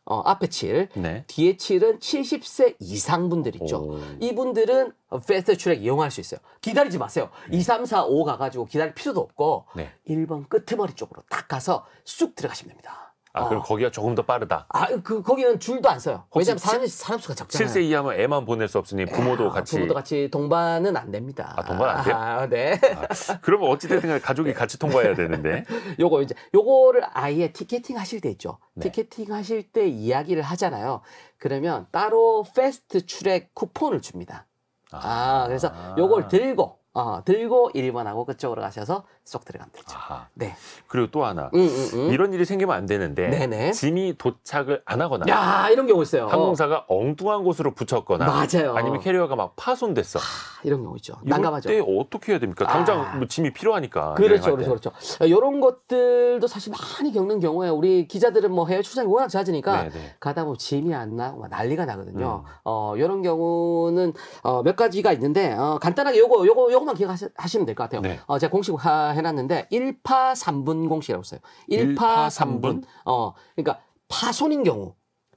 어, 앞에 7, 네. 뒤에 7은 70세 이상 분들 있죠. 오. 이분들은 패스트 트랙 이용할 수 있어요. 기다리지 마세요. 네. 2, 3, 4, 5 가가지고 기다릴 필요도 없고 네. 1번 끄트머리 쪽으로 딱 가서 쑥 들어가시면 됩니다. 아, 그럼 어. 거기가 조금 더 빠르다. 아, 그 거기는 줄도 안 서요. 왜냐면 사람 사람 수가 적잖아요. 7세 이하면 애만 보낼 수 없으니 부모도 아, 같이 부모도 같이 동반은 안 됩니다. 아, 동반 안 돼요? 아, 네. 아, 그러면 어찌 됐든 가족이 네. 같이 통과해야 되는데. 요거 이제 요거를 아예 티켓팅 하실 때 있죠. 네. 티켓팅 하실 때 이야기를 하잖아요. 그러면 따로 패스트 출랙 쿠폰을 줍니다. 아, 그래서 요걸 아. 들고 어, 들고 1번하고 그쪽으로 가셔서 쏙들어간면 되죠. 네. 그리고 또 하나 음, 음, 음. 이런 일이 생기면 안 되는데 네네. 짐이 도착을 안 하거나 야 이런 경우 있어요. 항공사가 엉뚱한 곳으로 붙였거나 맞아요. 아니면 캐리어가 막 파손됐어. 하, 이런 경우 있죠. 난감하죠. 이때 어떻게 해야 됩니까? 당장 아. 뭐 짐이 필요하니까. 그렇죠, 그렇죠, 그렇죠. 이런 아, 것들도 사실 많이 겪는 경우에 우리 기자들은 뭐 해외 출장이 워낙 잦으니까 네네. 네. 가다 보면 짐이 안 나고 뭐 난리가 나거든요. 음. 어 이런 경우는 어, 몇 가지가 있는데 어, 간단하게 요거 요거 요거만 기억하시면 될 것 같아요. 네. 어, 제가 공식 해놨는데 1파 3분 공식이라고 써요. 1파, 3분. 어, 그러니까 파손인 경우,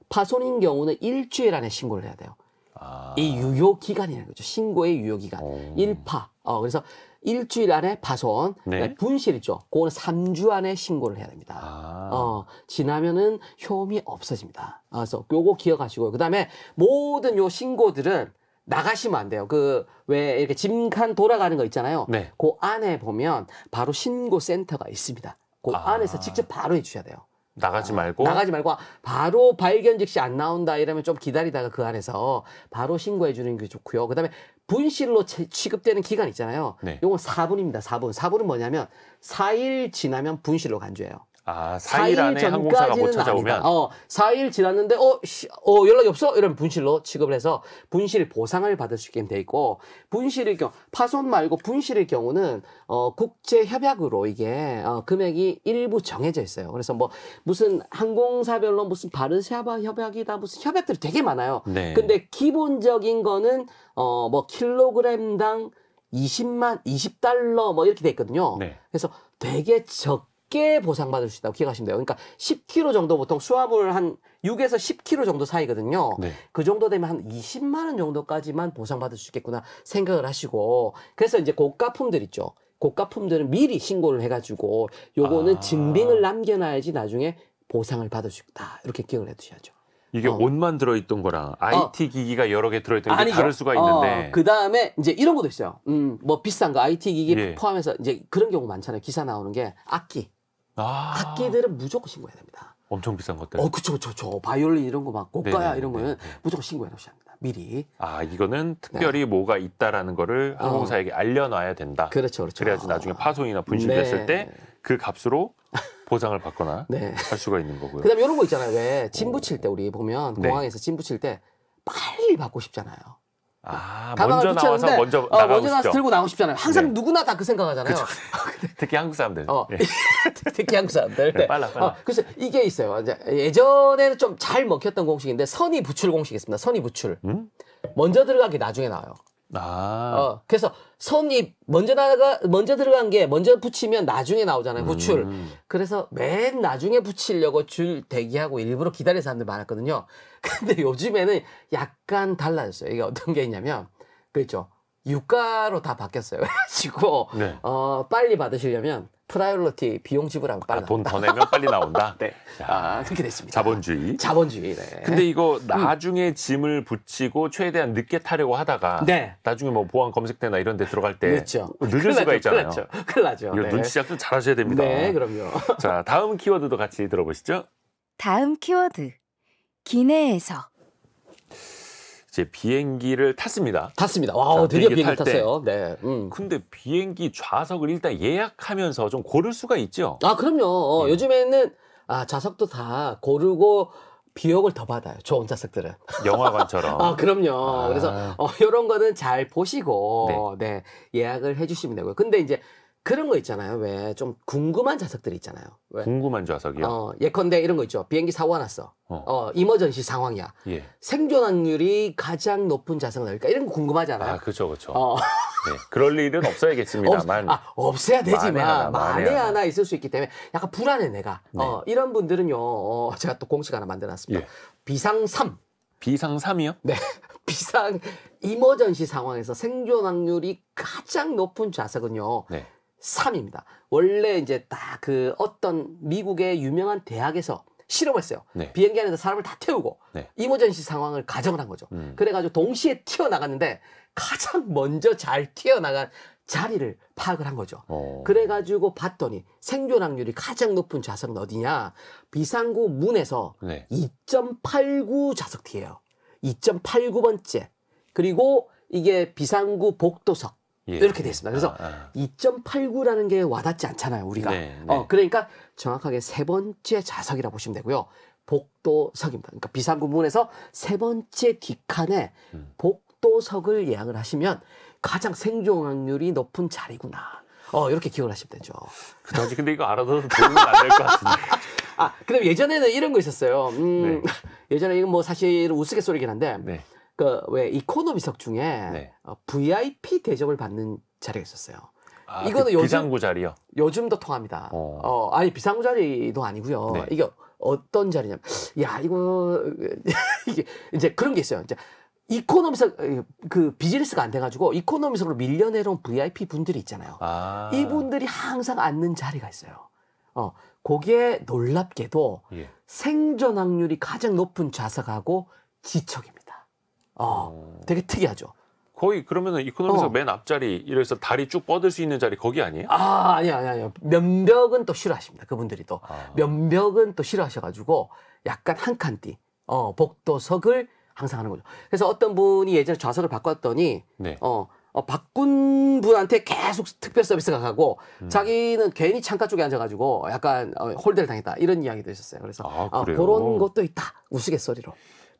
파손인 경우는 일주일 안에 신고를 해야 돼요. 아. 이 유효 기간이라는 거죠. 신고의 유효 기간. 1파. 어. 어, 그래서 일주일 안에 파손, 네. 분실 있죠. 그거는 3주 안에 신고를 해야 됩니다. 아. 어, 지나면은 효험이 없어집니다. 어, 그래서 요거 기억하시고요. 그다음에 모든 요 신고들은 나가시면 안 돼요. 그 왜 이렇게 짐칸 돌아가는 거 있잖아요. 네. 그 안에 보면 바로 신고 센터가 있습니다. 그 아. 안에서 직접 바로 해주셔야 돼요. 나가지 말고 나가지 말고 바로 발견 즉시 안 나온다 이러면 좀 기다리다가 그 안에서 바로 신고해 주는 게 좋고요. 그다음에 분실로 취급되는 기간 있잖아요. 네. 요건 4분입니다. 4분. 4분은 뭐냐면 4일 지나면 분실로 간주해요. 아, 4일, 4일 안에 항공사가 못 찾아오면 아니다. 어, 4일 지났는데 어, 씨, 어 연락이 없어? 이러면 분실로 취급을 해서 분실 보상을 받을 수 있게 돼 있고 분실의 경우 파손 말고 분실의 경우는 어 국제 협약으로 이게 어, 금액이 일부 정해져 있어요. 그래서 뭐 무슨 항공사별로 무슨 바르샤바 협약이다 무슨 협약들이 되게 많아요. 네. 근데 기본적인 거는 어뭐 킬로그램당 20만 20달러 뭐 이렇게 돼 있거든요. 네. 그래서 되게 적 쉽게 보상받을 수 있다고 기억하시면 돼요. 그러니까 10kg 정도 보통 수화물 한 6에서 10kg 정도 사이거든요. 네. 그 정도 되면 한 20만 원 정도까지만 보상받을 수 있겠구나 생각을 하시고 그래서 이제 고가품들 있죠. 고가품들은 미리 신고를 해가지고 요거는 아... 증빙을 남겨놔야지 나중에 보상을 받을 수 있다 이렇게 기억을 해두셔야죠. 이게 어. 옷만 들어있던 거랑 IT 어. 기기가 여러 개 들어있던 게 아니죠. 다를 수가 있는데 어. 그 다음에 이제 이런 것도 있어요. 음, 뭐 비싼 거 IT 기기 예. 포함해서 이제 그런 경우 많잖아요. 기사 나오는 게 악기. 아. 악기들은 무조건 신고해야 됩니다. 엄청 비싼 것들. 어, 그쵸, 그쵸, 그쵸. 바이올린 이런 거막 꽃가야 네, 네, 네 이런 거는 네네. 네. 무조건 신고해 놓으셔야 합니다. 미리. 아, 이거는 특별히 네. 뭐가 있다라는 거를 어. 항공사에게 어. 알려놔야 된다. 그렇죠, 그렇죠. 그래야지 나중에 어. 파손이나 분실됐을 네. 때그 값으로 보상을 받거나 네. 할 수가 있는 거고요. 그다음에 이런 거 있잖아요. 왜찜 붙일 때 우리 보면 공항에서 찜 붙일 때 빨리 받고 싶잖아요. 아, 아, 먼저 붙였는데, 나와서 먼저 어, 나가고 먼저 나서 들고 나오고 싶잖아요. 항상 네. 누구나 다 그 생각하잖아요. 특히 한국 사람들. 어, 예. 특히 한국 사람들. 네, 빨라, 빨라. 어, 그래서 이게 있어요. 이제 예전에는 좀 잘 먹혔던 공식인데 선이 부출 공식이 있습니다. 선이 부출. 음? 먼저 들어가기 나중에 나와요. 아. 어, 그래서 선이 먼저 나가 먼저 들어간 게 먼저 붙이면 나중에 나오잖아요 후출. 음. 그래서 맨 나중에 붙이려고 줄 대기하고 일부러 기다리는 사람들 많았거든요. 근데 요즘에는 약간 달라졌어요. 이게 어떤 게 있냐면 그렇죠. 유가로 다 바뀌었어요. 그래가지고 네. 어, 빨리 받으시려면 프라이올러티 비용 지불하면 빨리 아, 돈더 내면 빨리 나온다. 네. 자, 아, 그렇게 됐습니다. 자본주의. 자본주의. 네. 근데 이거 음. 나중에 음. 짐을 붙이고 최대한 늦게 타려고 하다가 네. 나중에 뭐 보안 검색대나 이런 데 들어갈 때 늦죠. 그렇죠. 늦을 수가 있잖아요. 큰일 나죠. 큰일 나죠. 네. 눈치 작전 잘 하셔야 됩니다. 네, 그럼요. 자, 다음 키워드도 같이 들어보시죠. 다음 키워드. 기내에서 이제 비행기를 탔습니다. 탔습니다. 와, 드디어 비행기 탔어요. 네. 음. 근데 비행기 좌석을 일단 예약하면서 좀 고를 수가 있죠. 아, 그럼요. 어, 네. 요즘에는 아, 좌석도 다 고르고 비용을 더 받아요. 좋은 좌석들은. 영화관처럼. 아, 그럼요. 아. 그래서 어, 이런 거는 잘 보시고 네. 네. 예약을 해주시면 되고요. 근데 이제 그런 거 있잖아요. 왜 좀 궁금한 좌석들 있잖아요. 왜? 궁금한 좌석이요? 어, 예컨대 이런 거 있죠. 비행기 사고가 났어. 어, 어 이머전시 상황이야. 예. 생존 확률이 가장 높은 좌석은 어딜까? 이런 거 궁금하잖아요. 아, 그렇죠, 그렇죠. 어. 네, 그럴 일은 없어야겠습니다만. 없, 아, 없어야 되지만 만에 하나, 만에, 만에 하나, 하나 있을 수 있기 때문에 약간 불안해 내가. 어, 네. 어, 이런 분들은요. 어, 제가 또 공식 하나 만들어놨습니다. 예. 비상 3. 비상 3이요? 네. 비상 이머전시 상황에서 생존 확률이 가장 높은 좌석은요. 네. 3입니다. 원래 이제 딱 그 어떤 미국의 유명한 대학에서 실험했어요. 네. 비행기 안에서 사람을 다 태우고 네. 이모전시 상황을 가정을 한 거죠. 음. 그래가지고 동시에 튀어나갔는데 가장 먼저 잘 튀어나간 자리를 파악을 한 거죠. 오. 어. 그래가지고 봤더니 생존 확률이 가장 높은 좌석은 어디냐? 비상구 문에서 네. 2.89 좌석 뒤에요. 2.89번째. 그리고 이게 비상구 복도석. 예. 이렇게 돼 있습니다. 그래서 아, 아. 2.89라는 게 와닿지 않잖아요, 우리가. 네, 네. 어, 그러니까 정확하게 세 번째 좌석이라 고 보시면 되고요. 복도석입니다. 그러니까 비상구문에서 세 번째 뒷칸에 음. 복도석을 예약을 하시면 가장 생존 확률이 높은 자리구나. 어, 이렇게 기억을 하시면 되죠. 그 당시 근데 이거 알아둬서 도움이 안될 것 같은데. 아, 그럼 다 예전에는 이런 거 있었어요. 음, 네. 예전에 이건 뭐 사실 우스갯소리긴 한데 네. 그왜 이코노미석 중에 네. 어, VIP 대접을 받는 자리가 있었어요. 아, 그 이거는 그 요즘 비상구 자리요. 요즘도 통합니다. 어. 어 아니 비상구 자리도 아니고요. 네. 이게 어떤 자리냐면 야 이거 이게 이제 그런 게 있어요. 이제 이코노미석 그 비즈니스가 안 돼가지고 이코노미석으로 밀려내려온 VIP 분들이 있잖아요. 아. 이분들이 항상 앉는 자리가 있어요. 어 거기에 놀랍게도 예. 생존 확률이 가장 높은 좌석하고 지척입니다. 어, 어, 되게 특이하죠. 거의 그러면은 이코노미에서 어. 맨 앞자리 이래서 다리 쭉 뻗을 수 있는 자리 거기 아니에요? 아 아니요 아니요 아니 면벽은 또 싫어하십니다 그분들이 또 아. 면벽은 또 싫어하셔가지고 약간 한 칸띠 어 복도석을 항상 하는 거죠 그래서 어떤 분이 예전에 좌석을 바꿨더니 네. 어, 어 바꾼 분한테 계속 특별 서비스가 가고 음. 자기는 괜히 창가 쪽에 앉아가지고 약간 어, 홀대를 당했다 이런 이야기도 있었어요 그래서 아, 어, 그런 것도 있다 우스갯소리로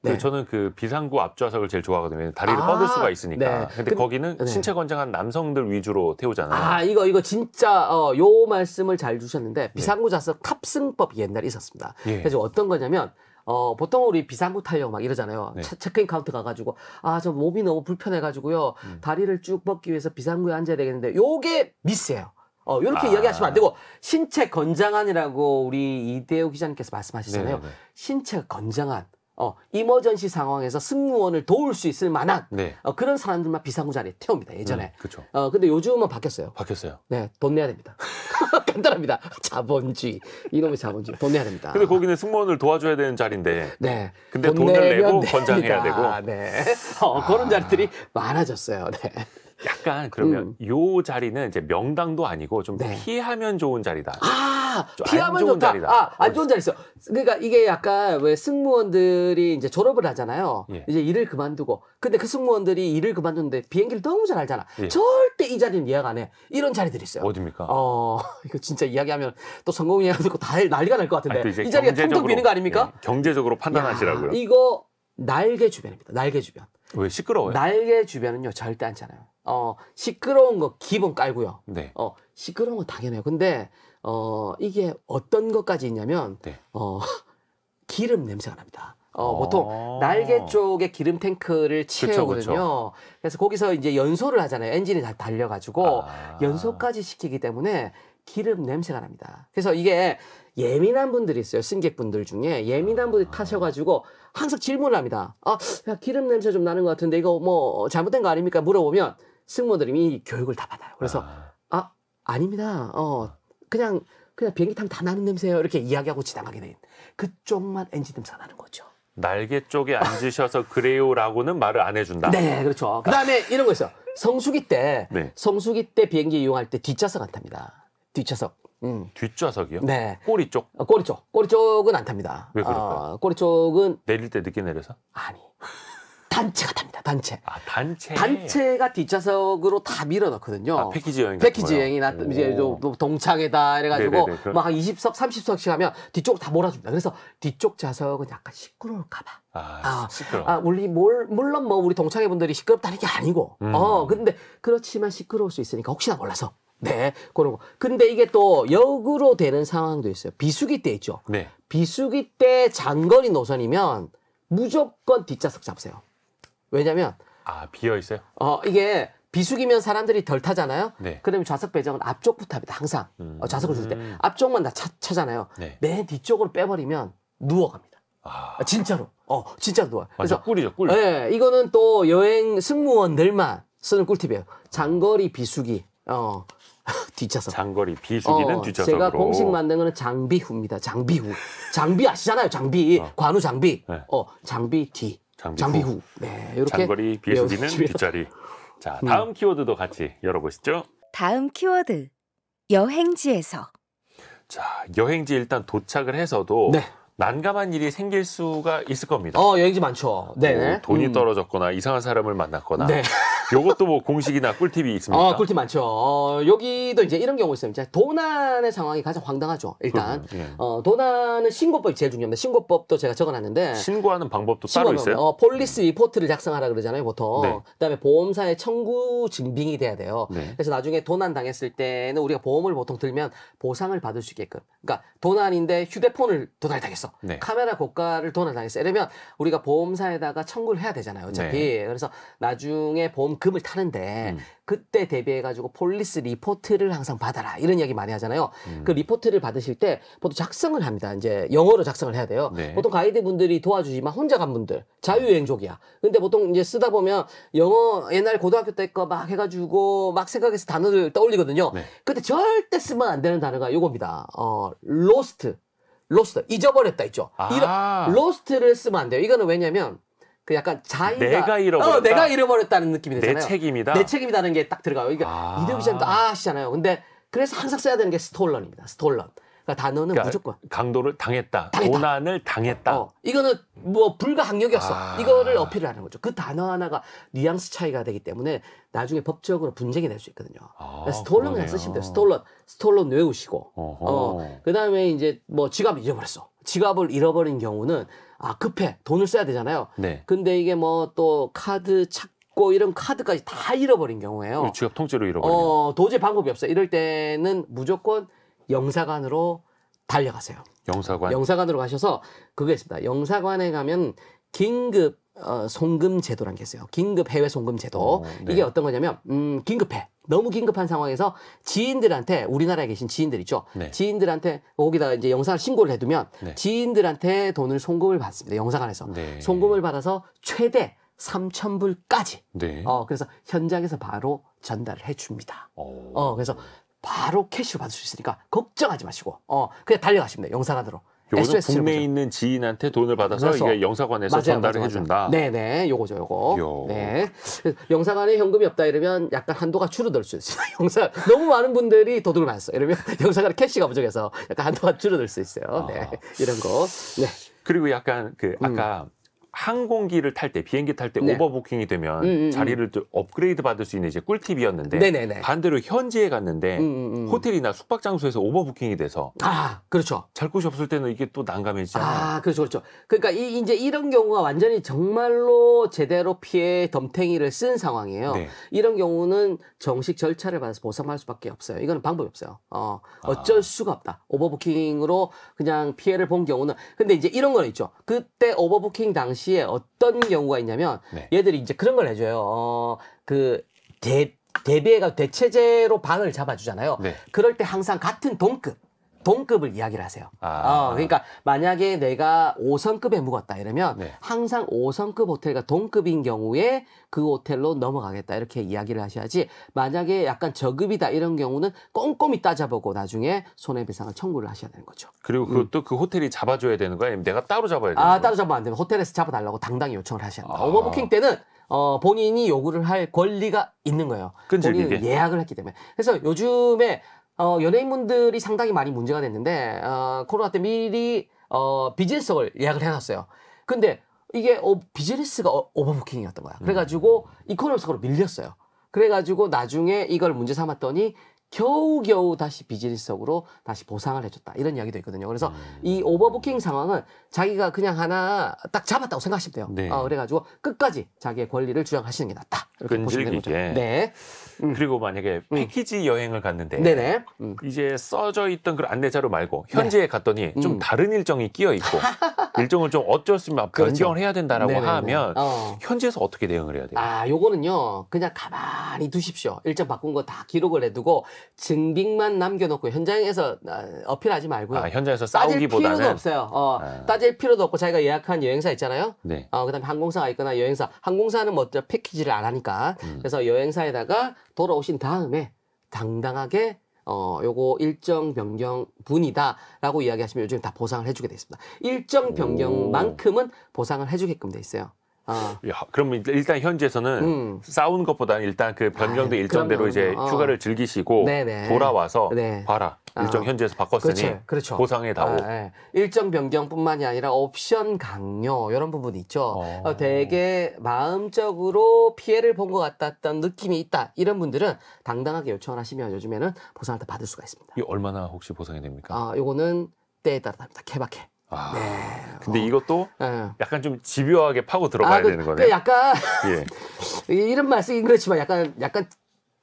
네. 저는 그 비상구 앞좌석을 제일 좋아하거든요. 다리를 아, 뻗을 수가 있으니까. 네. 근데 그, 거기는 네. 신체 건장한 남성들 위주로 태우잖아요. 아 이거 이거 진짜 어, 요 말씀을 잘 주셨는데 네. 비상구 좌석 탑승법이 옛날에 있었습니다. 예. 그래서 어떤 거냐면 어, 보통 우리 비상구 타려고 막 이러잖아요. 네. 체크인 카운트 가가지고, 아, 저 몸이 너무 불편해가지고요. 음. 다리를 쭉 뻗기 위해서 비상구에 앉아야 되겠는데, 요게 미스예요. 어, 요렇게 아. 이야기하시면 안 되고, 신체 건장한이라고 우리 이대호 기자님께서 말씀하시잖아요네네 네, 네. 신체 건장한. 어, 이머전시 상황에서 승무원을 도울 수 있을 만한 네. 어, 그런 사람들만 비상구 자리에 태웁니다. 예전에. 음, 그렇 어, 근데 요즘은 바뀌었어요. 바뀌었어요. 네, 돈 내야 됩니다. 간단합니다. 자본주의. 이놈의 자본주의. 돈 내야 됩니다. 근데 거기는 승무원을 도와줘야 되는 자리인데. 네. 근데 돈 돈을 내고 권장해야 되고. 네. 어, 아. 그런 자리들이 많아졌어요. 네. 약간 그러면 음. 요 자리는 이제 명당도 아니고 좀 네. 피하면 좋은 자리다. 아, 피하면 좋은 좋다. 자리다. 아, 안 아, 좋은 자리 있어. 그러니까 이게 약간 왜 승무원들이 이제 졸업을 하잖아요. 예. 이제 일을 그만두고. 근데 그 승무원들이 일을 그만두는데 비행기를 너무 잘 알잖아. 예. 절대 이 자리는 예약 안 해. 이런 자리들이 있어요. 어딥니까? 어, 이거 진짜 이야기하면 또 성공 예약 듣고 다 난리가 날 것 같은데. 아니, 이 자리가 통통 비는 거 아닙니까? 예. 경제적으로 판단하시라고요. 야, 이거 날개 주변입니다. 날개 주변. 왜 시끄러워요? 날개 주변은요 절대 안잖아요 어, 시끄러운 거 기본 깔고요. 네. 어, 시끄러운 거 당연해요. 근데 어, 이게 어떤 것까지 있냐면 네. 어, 기름 냄새가 납니다. 어, 아. 보통 날개 쪽에 기름 탱크를 채우거든요. 그래서 거기서 이제 연소를 하잖아요. 엔진이 다 달려가지고 아. 연소까지 시키기 때문에 기름 냄새가 납니다. 그래서 이게 예민한 분들이 있어요. 승객분들 중에 예민한 분들이 아. 타셔가지고 항상 질문을 합니다. 아, 야, 기름 냄새 좀 나는 것 같은데 이거 뭐 잘못된 거 아닙니까? 물어보면 승무원들이 이 교육을 다 받아요. 그래서 아, 아 닙니다 어, 그냥 그냥 비행기 타면 다 나는 냄새예요. 이렇게 이야기하고 지나가게 된 그쪽만 엔진 냄새가 나는 거죠. 날개 쪽에 앉으셔서 그래요라고는 말을 안 해준다. 네, 그렇죠. 그다음에 이런 거 있어. 성수기 때 네. 성수기 때 비행기 이용할 때 뒷좌석 안 탑니다. 뒷좌석. 음. 뒷좌석이요? 네. 꼬리 쪽? 어, 꼬리 쪽. 꼬리 쪽은 안 탑니다. 왜 그럴까요? 어, 꼬리 쪽은 내릴 때 늦게 내려서? 아니. 단체가 탑니다. 단체. 아, 단체. 단체가 뒷좌석으로 다 밀어넣거든요. 아, 패키지 여행. 패키지 여행이나 이제 동창회다 이래가지고 막한 20석, 30석씩 하면 뒤쪽 다 몰아줍니다. 그래서 뒤쪽 좌석은 약간 시끄러울까봐. 아, 아, 시끄러. 아, 우리 몰, 물론 뭐 우리 동창회 분들이 시끄럽다는 게 아니고. 음. 어, 근데 그렇지만 시끄러울 수 있으니까 혹시나 몰라서. 네, 그런 거. 근데 이게 또 역으로 되는 상황도 있어요. 비수기 때 있죠. 네. 비수기 때 장거리 노선이면 무조건 뒷좌석 잡으세요. 왜냐면 아 비어 있어요? 어 이게 비수기면 사람들이 덜 타잖아요. 네. 그러면 좌석 배정은 앞쪽부터 합니다. 항상 어, 음... 어, 좌석을 줄 때 앞쪽만 다 차, 차잖아요. 네. 맨 뒤쪽으로 빼버리면 누워갑니다. 아... 아 진짜로. 어 진짜 누워. 그래서 꿀이죠 꿀. 네, 이거는 또 여행 승무원들만 쓰는 꿀팁이에요. 장거리 비수기. 어. 뒷좌석. 장거리 비수기는 어, 뒷좌석으로. 제가 공식 만든 거는 장비후입니다. 장비후. 장비 아시잖아요. 장비. 어. 관우 장비. 네. 어, 장비 뒤. 장비후. 장비후. 네, 이렇게 장거리 비수기는 뒷자리. 자, 음. 다음 음. 키워드도 같이 열어보시죠. 다음 키워드 여행지에서. 자, 여행지 일단 도착을 해서도 네. 난감한 일이 생길 수가 있을 겁니다. 어, 여행지 많죠. 네. 뭐 돈이 음. 떨어졌거나 이상한 사람을 만났거나. 네. 요것도 뭐 공식이나 꿀팁이 어, 있습니다. 아, 꿀팁 많죠. 어, 여기도 이제 이런 경우 있어요. 이제 도난의 상황이 가장 황당하죠. 일단 예. 어, 도난은 신고법이 제일 중요합니다. 신고법도 제가 적어놨는데 신고하는 방법도 따로 있어요. 어, 폴리스 리포트를 작성하라 그러잖아요, 보통. 네. 그다음에 보험사에 청구 증빙이 돼야 돼요. 네. 그래서 나중에 도난 당했을 때는 우리가 보험을 보통 들면 보상을 받을 수 있게끔. 그러니까 도난인데 휴대폰을 도난당했어. 네. 카메라 고가를 도난당했어. 이러면 우리가 보험사에다가 청구를 해야 되잖아요, 어차피. 네. 그래서 나중에 보험 금을 타는데 음. 그때 대비해가지고 폴리스 리포트를 항상 받아라 이런 이야기 많이 하잖아요. 음. 그 리포트를 받으실 때 보통 작성을 합니다. 이제 영어로 작성을 해야 돼요. 네. 보통 가이드분들이 도와주지만 혼자 간 분들 자유여행족이야. 근데 보통 이제 쓰다 보면 영어 옛날 고등학교 때 거 막 해가지고 막 생각해서 단어를 떠올리거든요. 네. 근데 절대 쓰면 안 되는 단어가 요겁니다. 어, 로스트. 로스트 잊어버렸다 있죠. 아. 이런 로스트를 쓰면 안 돼요. 이거는 왜냐면 그 약간 자의가 내가 어, 잃어버렸다. 어, 내가 잃어버렸다는 느낌이 되잖아요. 내 책임이다. 내 책임이라는 게 딱 들어가요. 그러니까 아. 이데비전도 아시잖아요. 근데 그래서 항상 써야 되는 게 스톨런입니다. 스톨런. 그러니까 단어는 그러니까 무조건 강도를 당했다. 당했다. 고난을 당했다. 어, 이거는 뭐 불가항력이었어. 아. 이거를 어필하는 을 거죠. 그 단어 하나가 뉘앙스 차이가 되기 때문에 나중에 법적으로 분쟁이 될 수 있거든요. 아, 그러니까 스톨런 그냥 쓰시면 돼요. 스톨런, 스톨런 외우시고. 어, 그다음에 이제 뭐 지갑 잃어버렸어. 지갑을 잃어버린 경우는 아 급해 돈을 써야 되잖아요. 네. 근데 이게 뭐 또 카드 찾고 이런 카드까지 다 잃어버린 경우에요. 지갑 그렇죠. 통째로 잃어버려. 어 도저히 방법이 없어. 요 이럴 때는 무조건 영사관으로 달려가세요. 영사관. 영사관으로 가셔서 그게 있습니다. 영사관에 가면 긴급 어, 송금 제도란 게 있어요. 긴급 해외 송금 제도. 오, 어, 네. 이게 어떤 거냐면 음 긴급해. 너무 긴급한 상황에서 지인들한테 우리나라에 계신 지인들 있죠. 네. 지인들한테 거기다 이제 영상을 신고를 해두면 네. 지인들한테 돈을 송금을 받습니다. 영상관에서 네. 송금을 받아서 최대 3,000불까지. 어 그래서 현장에서 바로 전달을 해줍니다. 오. 어 그래서 바로 캐시로 받을 수 있으니까 걱정하지 마시고 어 그냥 달려가시면 돼요. 영상관으로 요거는 국내에 보죠 있는 지인한테 돈을 받아서 이게 영사관에서 맞아요, 전달을 맞아요, 해준다. 네네, 네, 요거죠, 요거. 요. 네, 영사관에 현금이 없다 이러면 약간 한도가 줄어들 수 있어요. 영사 너무 많은 분들이 도둑을 맞았어. 이러면 영사관에 캐시가 부족해서 약간 한도가 줄어들 수 있어요. 네, 아. 이런 거. 네. 그리고 약간 그 음. 아까 음. 항공기를 탈 때 비행기 탈때 네. 오버부킹이 되면 음음 음, 음. 자리를 좀 업그레이드 받을 수 있는 이제 꿀팁이었는데 네네네. 반대로 현지에 갔는데 음음음. 음, 호텔이나 숙박 장소에서 오버부킹이 돼서 아 그렇죠 잘 곳이 없을 때는 이게 또난감해지죠아 그렇죠 그렇죠. 그러니까 이, 이제 이런 경우가 완전히 정말로 제대로 피해 덤탱이를 쓴 상황이에요. 네. 이런 경우는 정식 절차를 받아서 보상할 수밖에 없어요. 이거는 방법이 없어요. 어 아. 어쩔 아. 수가 없다. 오버부킹으로 그냥 피해를 본 경우는 근데 이제 이런 건 있죠. 그때 오버부킹 당시 당시에 어떤 경우가 있냐면 네. 얘들이 이제 그런 걸 해줘요. 어, 그 대, 대비해가 대체제로 방을 잡아주잖아요. 네. 그럴 때 항상 같은 동급 동급을 이야기를 하세요. 아. 어, 그러니까 만약에 내가 5성급에 묵었다 이러면 네. 항상 5성급 호텔과 동급인 경우에 그 호텔로 넘어가겠다 이렇게 이야기를 하셔야지 만약에 약간 저급이다 이런 경우는 꼼꼼히 따져보고 나중에 손해배상을 청구를 하셔야 되는 거죠. 그리고 그것그 음. 호텔이 잡아줘야 되는 거야? 아니면 내가 따로 잡아야 되는 아, 거야? 따로 잡으면 안 되면 호텔에서 잡아달라고 당당히 요청을 하셔야 돼요. 아. 오버부킹 때는 어, 본인이 요구를 할 권리가 있는 거예요. 본인은 예약을 했기 때문에. 그래서 요즘에 어, 연예인분들이 상당히 많이 문제가 됐는데 어, 코로나 때 미리 어, 비즈니스석을 예약을 해놨어요. 근데 이게 어, 비즈니스가 어, 오버부킹이었던 거야. 그래가지고 음. 이코노미석으로 밀렸어요. 그래가지고 나중에 이걸 문제 삼았더니 겨우겨우 다시 비즈니스석으로 다시 보상을 해줬다 이런 이야기도 있거든요. 그래서 음. 이 오버부킹 상황은 자기가 그냥 하나 딱 잡았다고 생각하시면 돼요. 네. 어, 그래가지고 끝까지 자기의 권리를 주장하시는 게 낫다 이렇게 보시면 되는 거죠. 네. 음. 그리고 만약에 음. 패키지 여행을 갔는데 네네. 음. 이제 써져 있던 그 안내자료 말고 현지에 네. 갔더니 좀 음. 다른 일정이 끼어 있고 일정을 좀 어쩔 수 없이 변경을 해야 된다라고 네네네. 하면 어. 현지에서 어떻게 대응을 해야 돼요? 아, 요거는요. 그냥 가만히 두십시오. 일정 바꾼 거 다 기록을 해두고 증빙만 남겨놓고 현장에서 아, 어필하지 말고요. 아, 현장에서 싸우기보다는 따질 필요도 없어요. 어, 아. 따질 필요도 없고 자기가 예약한 여행사 있잖아요. 네. 어, 그다음에 항공사가 있거나 여행사. 항공사는 뭐 패키지를 안 하니까. 음. 그래서 여행사에다가 돌아오신 다음에 당당하게 어, 요거 일정 변경 분이다라고 이야기하시면 요즘 다 보상을 해주게 되어 있습니다. 일정 변경만큼은 보상을 해주게끔 돼 있어요. 아. 그러면 일단 현지에서는 음. 싸운 것보다는 일단 그 변경된 아, 네. 일정대로 그럼요. 이제 어. 휴가를 즐기시고 네네. 네. 돌아와서 네. 봐라. 아. 일정 아. 현지에서 바꿨으니 그렇죠. 그렇죠. 보상에 다오. 아, 네. 일정 변경뿐만이 아니라 옵션 강요 이런 부분 이 있죠. 어. 어. 되게 마음적으로 피해를 본 것 같았던 느낌이 있다 이런 분들은 당당하게 요청을 하시면 요즘에는 보상을 다 받을 수가 있습니다. 이 얼마나 혹시 보상이 됩니까? 아, 요거는 때에 따라 다릅니다. 개박해. 아, 네. 근데 어. 이것도 예. 약간 좀 집요하게 파고 들어가야 아, 그, 되는 거네. 그 약간 예. 이런 말씀인 그렇지만 약간 약간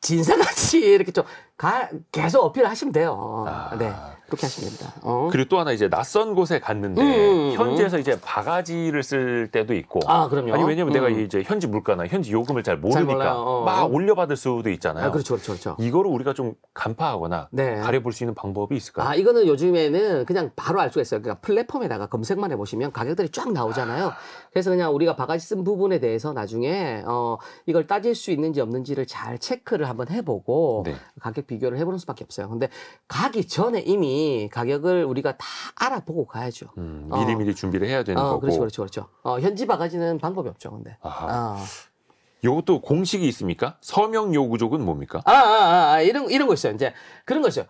진사같이 이렇게 좀 가, 계속 어필을 하시면 돼요. 어, 아. 네. 그렇게 하시면 됩니다. 어. 그리고 또 하나 이제 낯선 곳에 갔는데 음, 음, 음. 현지에서 음. 이제 바가지를 쓸 때도 있고 아 그럼요. 아니 왜냐면 내가 음. 이제 현지 물가나 현지 요금을 잘 모르니까 잘 어, 어. 막 올려받을 수도 있잖아요. 아, 그렇죠, 그렇죠, 그렇죠. 이거를 우리가 좀 간파하거나 네. 가려볼 수 있는 방법이 있을까요? 아 이거는 요즘에는 그냥 바로 알 수가 있어요. 그러니까 플랫폼에다가 검색만 해보시면 가격들이 쫙 나오잖아요. 아. 그래서 그냥 우리가 바가지 쓴 부분에 대해서 나중에 어, 이걸 따질 수 있는지 없는지를 잘 체크를 한번 해보고 네. 가격 비교를 해보는 수밖에 없어요. 근데 가기 전에 이미 가격을 우리가 다 알아보고 가야죠. 음, 미리 미리 어. 준비를 해야 되는 어, 거고. 그렇죠, 그렇죠, 그렇죠. 어, 현지 바가지는 방법이 없죠, 근데. 아 요것도 공식이 있습니까? 서명 요구족은 뭡니까? 아, 아, 아, 아, 이런 이런 거 있어요. 이제 그런 거 있어요.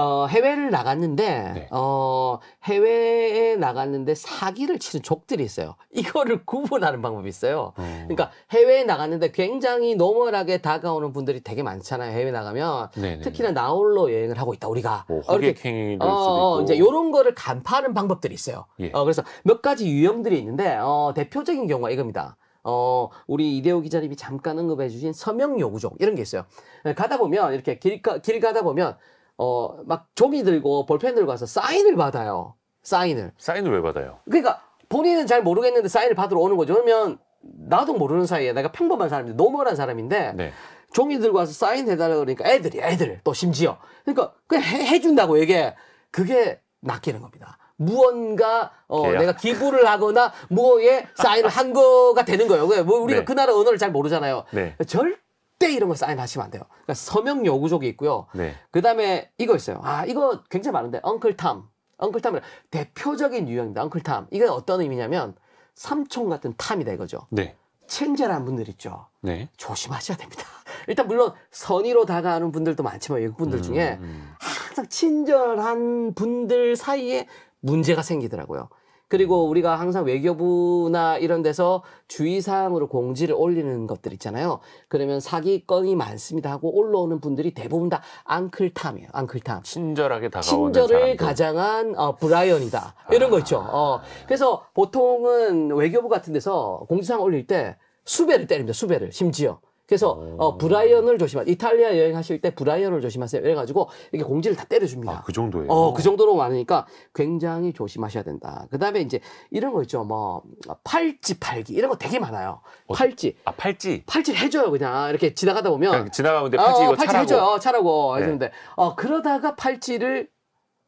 어, 해외를 나갔는데 네. 어, 해외에 나갔는데 사기를 치는 족들이 있어요. 이거를 구분하는 방법이 있어요. 오. 어. 그러니까 해외에 나갔는데 굉장히 노멀하게 다가오는 분들이 되게 많잖아요. 해외 나가면 네네네. 네, 네. 특히나 나홀로 여행을 하고 있다 우리가 뭐, 어, 이렇게 어, 이제 요런 거를 간파하는 방법들이 있어요. 예. 어, 그래서 몇 가지 유형들이 있는데 어, 대표적인 경우가 이겁니다. 어, 우리 이대호 기자님이 잠깐 언급해 주신 서명 요구족 이런 게 있어요. 예, 가다 보면 이렇게 길, 가, 길 가다 보면 어, 막 종이 들고 볼펜 들고 와서 사인을 받아요. 사인을. 사인을 왜 받아요? 그러니까 본인은 잘 모르겠는데 사인을 받으러 오는 거죠. 그러면 나도 모르는 사이에 내가 평범한 사람인데 노멀한 사람인데 네. 종이 들고 와서 사인해달라 그러니까 애들이 애들 또 심지어 그러니까 그냥 해, 준다고 이게 그게 낚이는 겁니다. 무언가 어, 내가 기부를 하거나 뭐에 사인을 한 거가 되는 거예요. 뭐 우리가 네. 그 나라 언어를 잘 모르잖아요. 네. 절 절대 이런 걸 사인하시면 안 돼요. 그러니까 서명 요구족이 있고요. 네. 그다음에 이거 있어요. 아 이거 굉장히 많은데 엉클 탐, 엉클 탐은 대표적인 유형입니다. 엉클 탐. 이게 어떤 의미냐면 삼촌 같은 탐이다 이거죠. 네. 친절한 분들 있죠. 네. 조심하셔야 됩니다. 일단 물론 선의로 다가가는 분들도 많지만 외국분들 중에 음. 음, 음. 항상 친절한 분들 사이에 문제가 생기더라고요. 그리고 우리가 항상 외교부나 이런 데서 주의사항으로 공지를 올리는 것들 있잖아요. 그러면 사기건이 많습니다 하고 올라오는 분들이 대부분 다 앙클탐이에요. 앙클탐. 친절하게 다가오는 친절을 사람들. 가장한 어, 브라이언이다. 이런 아... 거 있죠. 어, 그래서 보통은 외교부 같은 데서 공지사항 올릴 때 수배를 때립니다. 수배를 심지어. 그래서 어, 어, 브라이언을 조심하. 이탈리아 여행하실 때 브라이언을 조심하세요. 이래가지고 이렇게 공지를 다 때려줍니다. 아, 그 정도예요. 어, 그 정도로 많으니까 굉장히 조심하셔야 된다. 그다음에 이제 이런 거 있죠. 뭐 팔찌 팔기 이런 거 되게 많아요. 어, 팔찌. 아 팔찌. 팔찌 해줘요 그냥 이렇게 지나가다 보면. 지나가면 팔찌 어, 이거 팔찌 차라고. 해줘요 차라고 하시는데 네. 어, 그러다가 팔찌를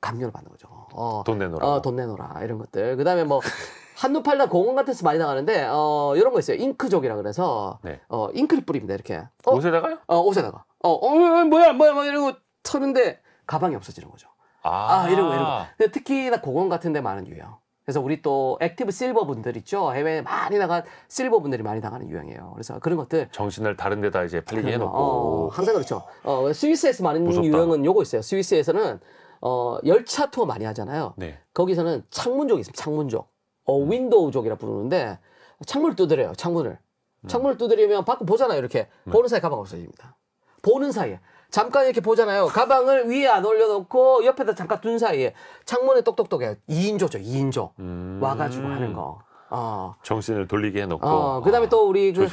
감료을 받는 거죠. 어, 돈내놓라 어, 돈 내놓으라. 이런 것들. 그 다음에 뭐, 한눈팔라 공원 같은 데서 많이 나가는데 어 이런 거 있어요. 잉크족이라 그래서 네. 어 잉크를 뿌립니다. 이렇게. 어, 옷에다가요? 어, 옷에다가. 어, 어, 어, 어 뭐야 뭐야 막 뭐 이러고 쳤는데 가방이 없어지는 거죠. 아, 아 이러고 이러고. 근데 특히나 공원 같은 데 많은 유형. 그래서 우리 또 액티브 실버 분들 있죠 해외에 많이 나간 실버 분들이 많이 나가는 유형이에요. 그래서 그런 것들 정신을 다른 데다 이제 팔리게 해놓고 어, 어, 항상 그렇죠. 어, 스위스에서 많은 무섭다. 유형은 요거 있어요. 스위스에서는 어, 열차 투어 많이 하잖아요. 네. 거기서는 창문족이 있습니다. 창문족. 어, 윈도우족이라 부르는데 창문을 두드려요. 창문을. 음. 창문을 두드리면 밖을 보잖아요. 이렇게. 네. 보는 사이 가방 없어집니다. 보는 사이에. 잠깐 이렇게 보잖아요. 가방을 위에 안 올려놓고 옆에다 잠깐 둔 사이에 창문에 똑똑똑해요. 2인조죠. 2인조. 음. 와가지고 하는 거. 어. 정신을 돌리게 해놓고. 어, 그다음에 어. 또 우리 그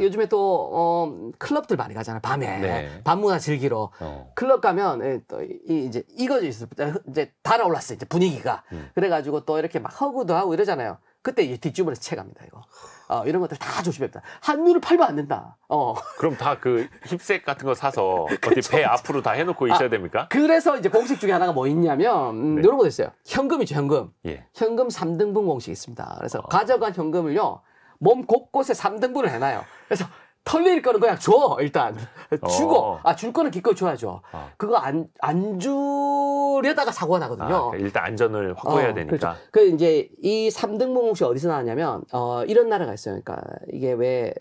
요즘에 또 어, 클럽들 많이 가잖아요. 밤에 네. 밤문화 즐기러 어. 클럽 가면 예, 또 이, 이제 익어져 있어. 이제 달아올랐어 이제 분위기가. 음. 그래가지고 또 이렇게 막 허구도 하고 이러잖아요. 그때 뒷주머니에서 채갑니다, 이거. 어, 이런 것들 다 조심해야 다 한눈을 팔면 안 된다. 어. 그럼 다 그 힙색 같은 거 사서 어디 배 앞으로 다 해놓고 아, 있어야 아, 됩니까? 그래서 이제 공식 중에 하나가 뭐 있냐면, 음, 네. 이런 것도 있어요. 현금이죠, 현금. 예. 현금 3등분 공식이 있습니다. 그래서 어. 가져간 현금을요, 몸 곳곳에 3등분을 해놔요. 그래서 털릴 거는 그냥 줘 일단 어. 주고 어. 아, 아줄 거는 기꺼이 줘야죠. 어. 그거 안안 주려다가 사고가 나거든요. 아, 그러니까 일단 안전을 확보해야 어, 되니까. 그렇죠. 그 이제 이 삼등 봉혹시 어디서 나왔냐면 어 이런 나라가 있어요. 그러니까 이게 왜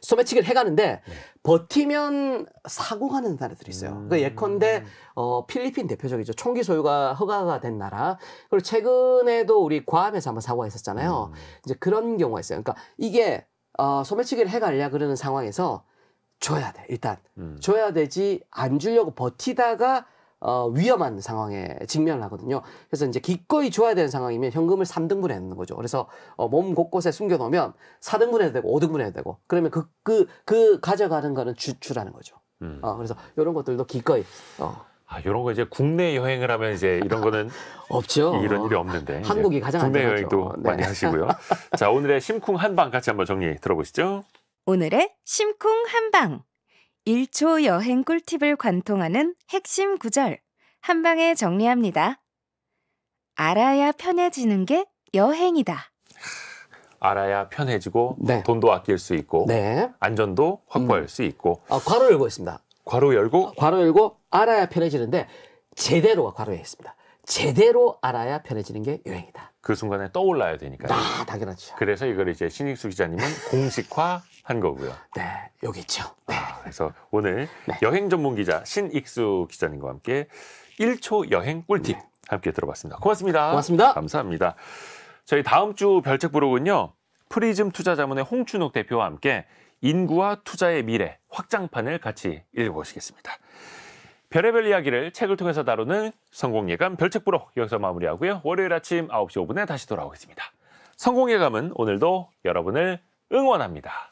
소매치기를 해가는데 네. 버티면 사고가 나는 나라들이 있어요. 그 음. 그 예컨대 어, 필리핀 대표적이죠. 총기 소유가 허가가 된 나라. 그리고 최근에도 우리 과함에서 한번 사고가 있었잖아요. 음. 이제 그런 경우가 있어요. 그러니까 이게 어, 소매치기를 해가려 그러는 상황에서 줘야 돼 일단 음. 줘야 되지 안 주려고 버티다가 어, 위험한 상황에 직면을 하거든요. 그래서 이제 기꺼이 줘야 되는 상황이면 현금을 3등분해 놓는 거죠. 그래서 어, 몸 곳곳에 숨겨놓으면 4등분해도 되고 5등분해도 되고 그러면 그, 그, 그 가져가는 거는 주출하는 거죠. 음. 어, 그래서 이런 것들도 기꺼이 어, 아, 이런 거 이제 국내 여행을 하면 이제 이런 거는 없죠. 이런 일이 없는데 한국이 가장 국내 여행도 네. 많이 하시고요. 자 오늘의 심쿵 한방 같이 한번 정리 들어보시죠. 오늘의 심쿵 한방 1초 여행 꿀팁을 관통하는 핵심 구절 한방에 정리합니다. 알아야 편해지는 게 여행이다. 알아야 편해지고 네. 돈도 아낄 수 있고 네. 안전도 확보할 음. 수 있고 어, 괄호 열고 있습니다. 괄호 열고 괄호 열고 알아야 편해지는데 제대로가 괄호에 있습니다. 제대로 알아야 편해지는 게 여행이다. 그 순간에 떠올라야 되니까요. 아, 당연하죠. 그래서 이걸 이제 신익수 기자님은 공식화한 거고요. 네, 여기 있죠. 네. 아, 그래서 오늘 네. 여행 전문 기자 신익수 기자님과 함께 1초 여행 꿀팁 네. 함께 들어봤습니다. 고맙습니다. 고맙습니다. 감사합니다. 저희 다음 주 별책 부록은요. 프리즘 투자자문의 홍춘욱 대표와 함께 인구와 투자의 미래 확장판을 같이 읽어보시겠습니다. 별의별 이야기를 책을 통해서 다루는 성공예감 별책부로 여기서 마무리하고요. 월요일 아침 9시 5분에 다시 돌아오겠습니다. 성공예감은 오늘도 여러분을 응원합니다.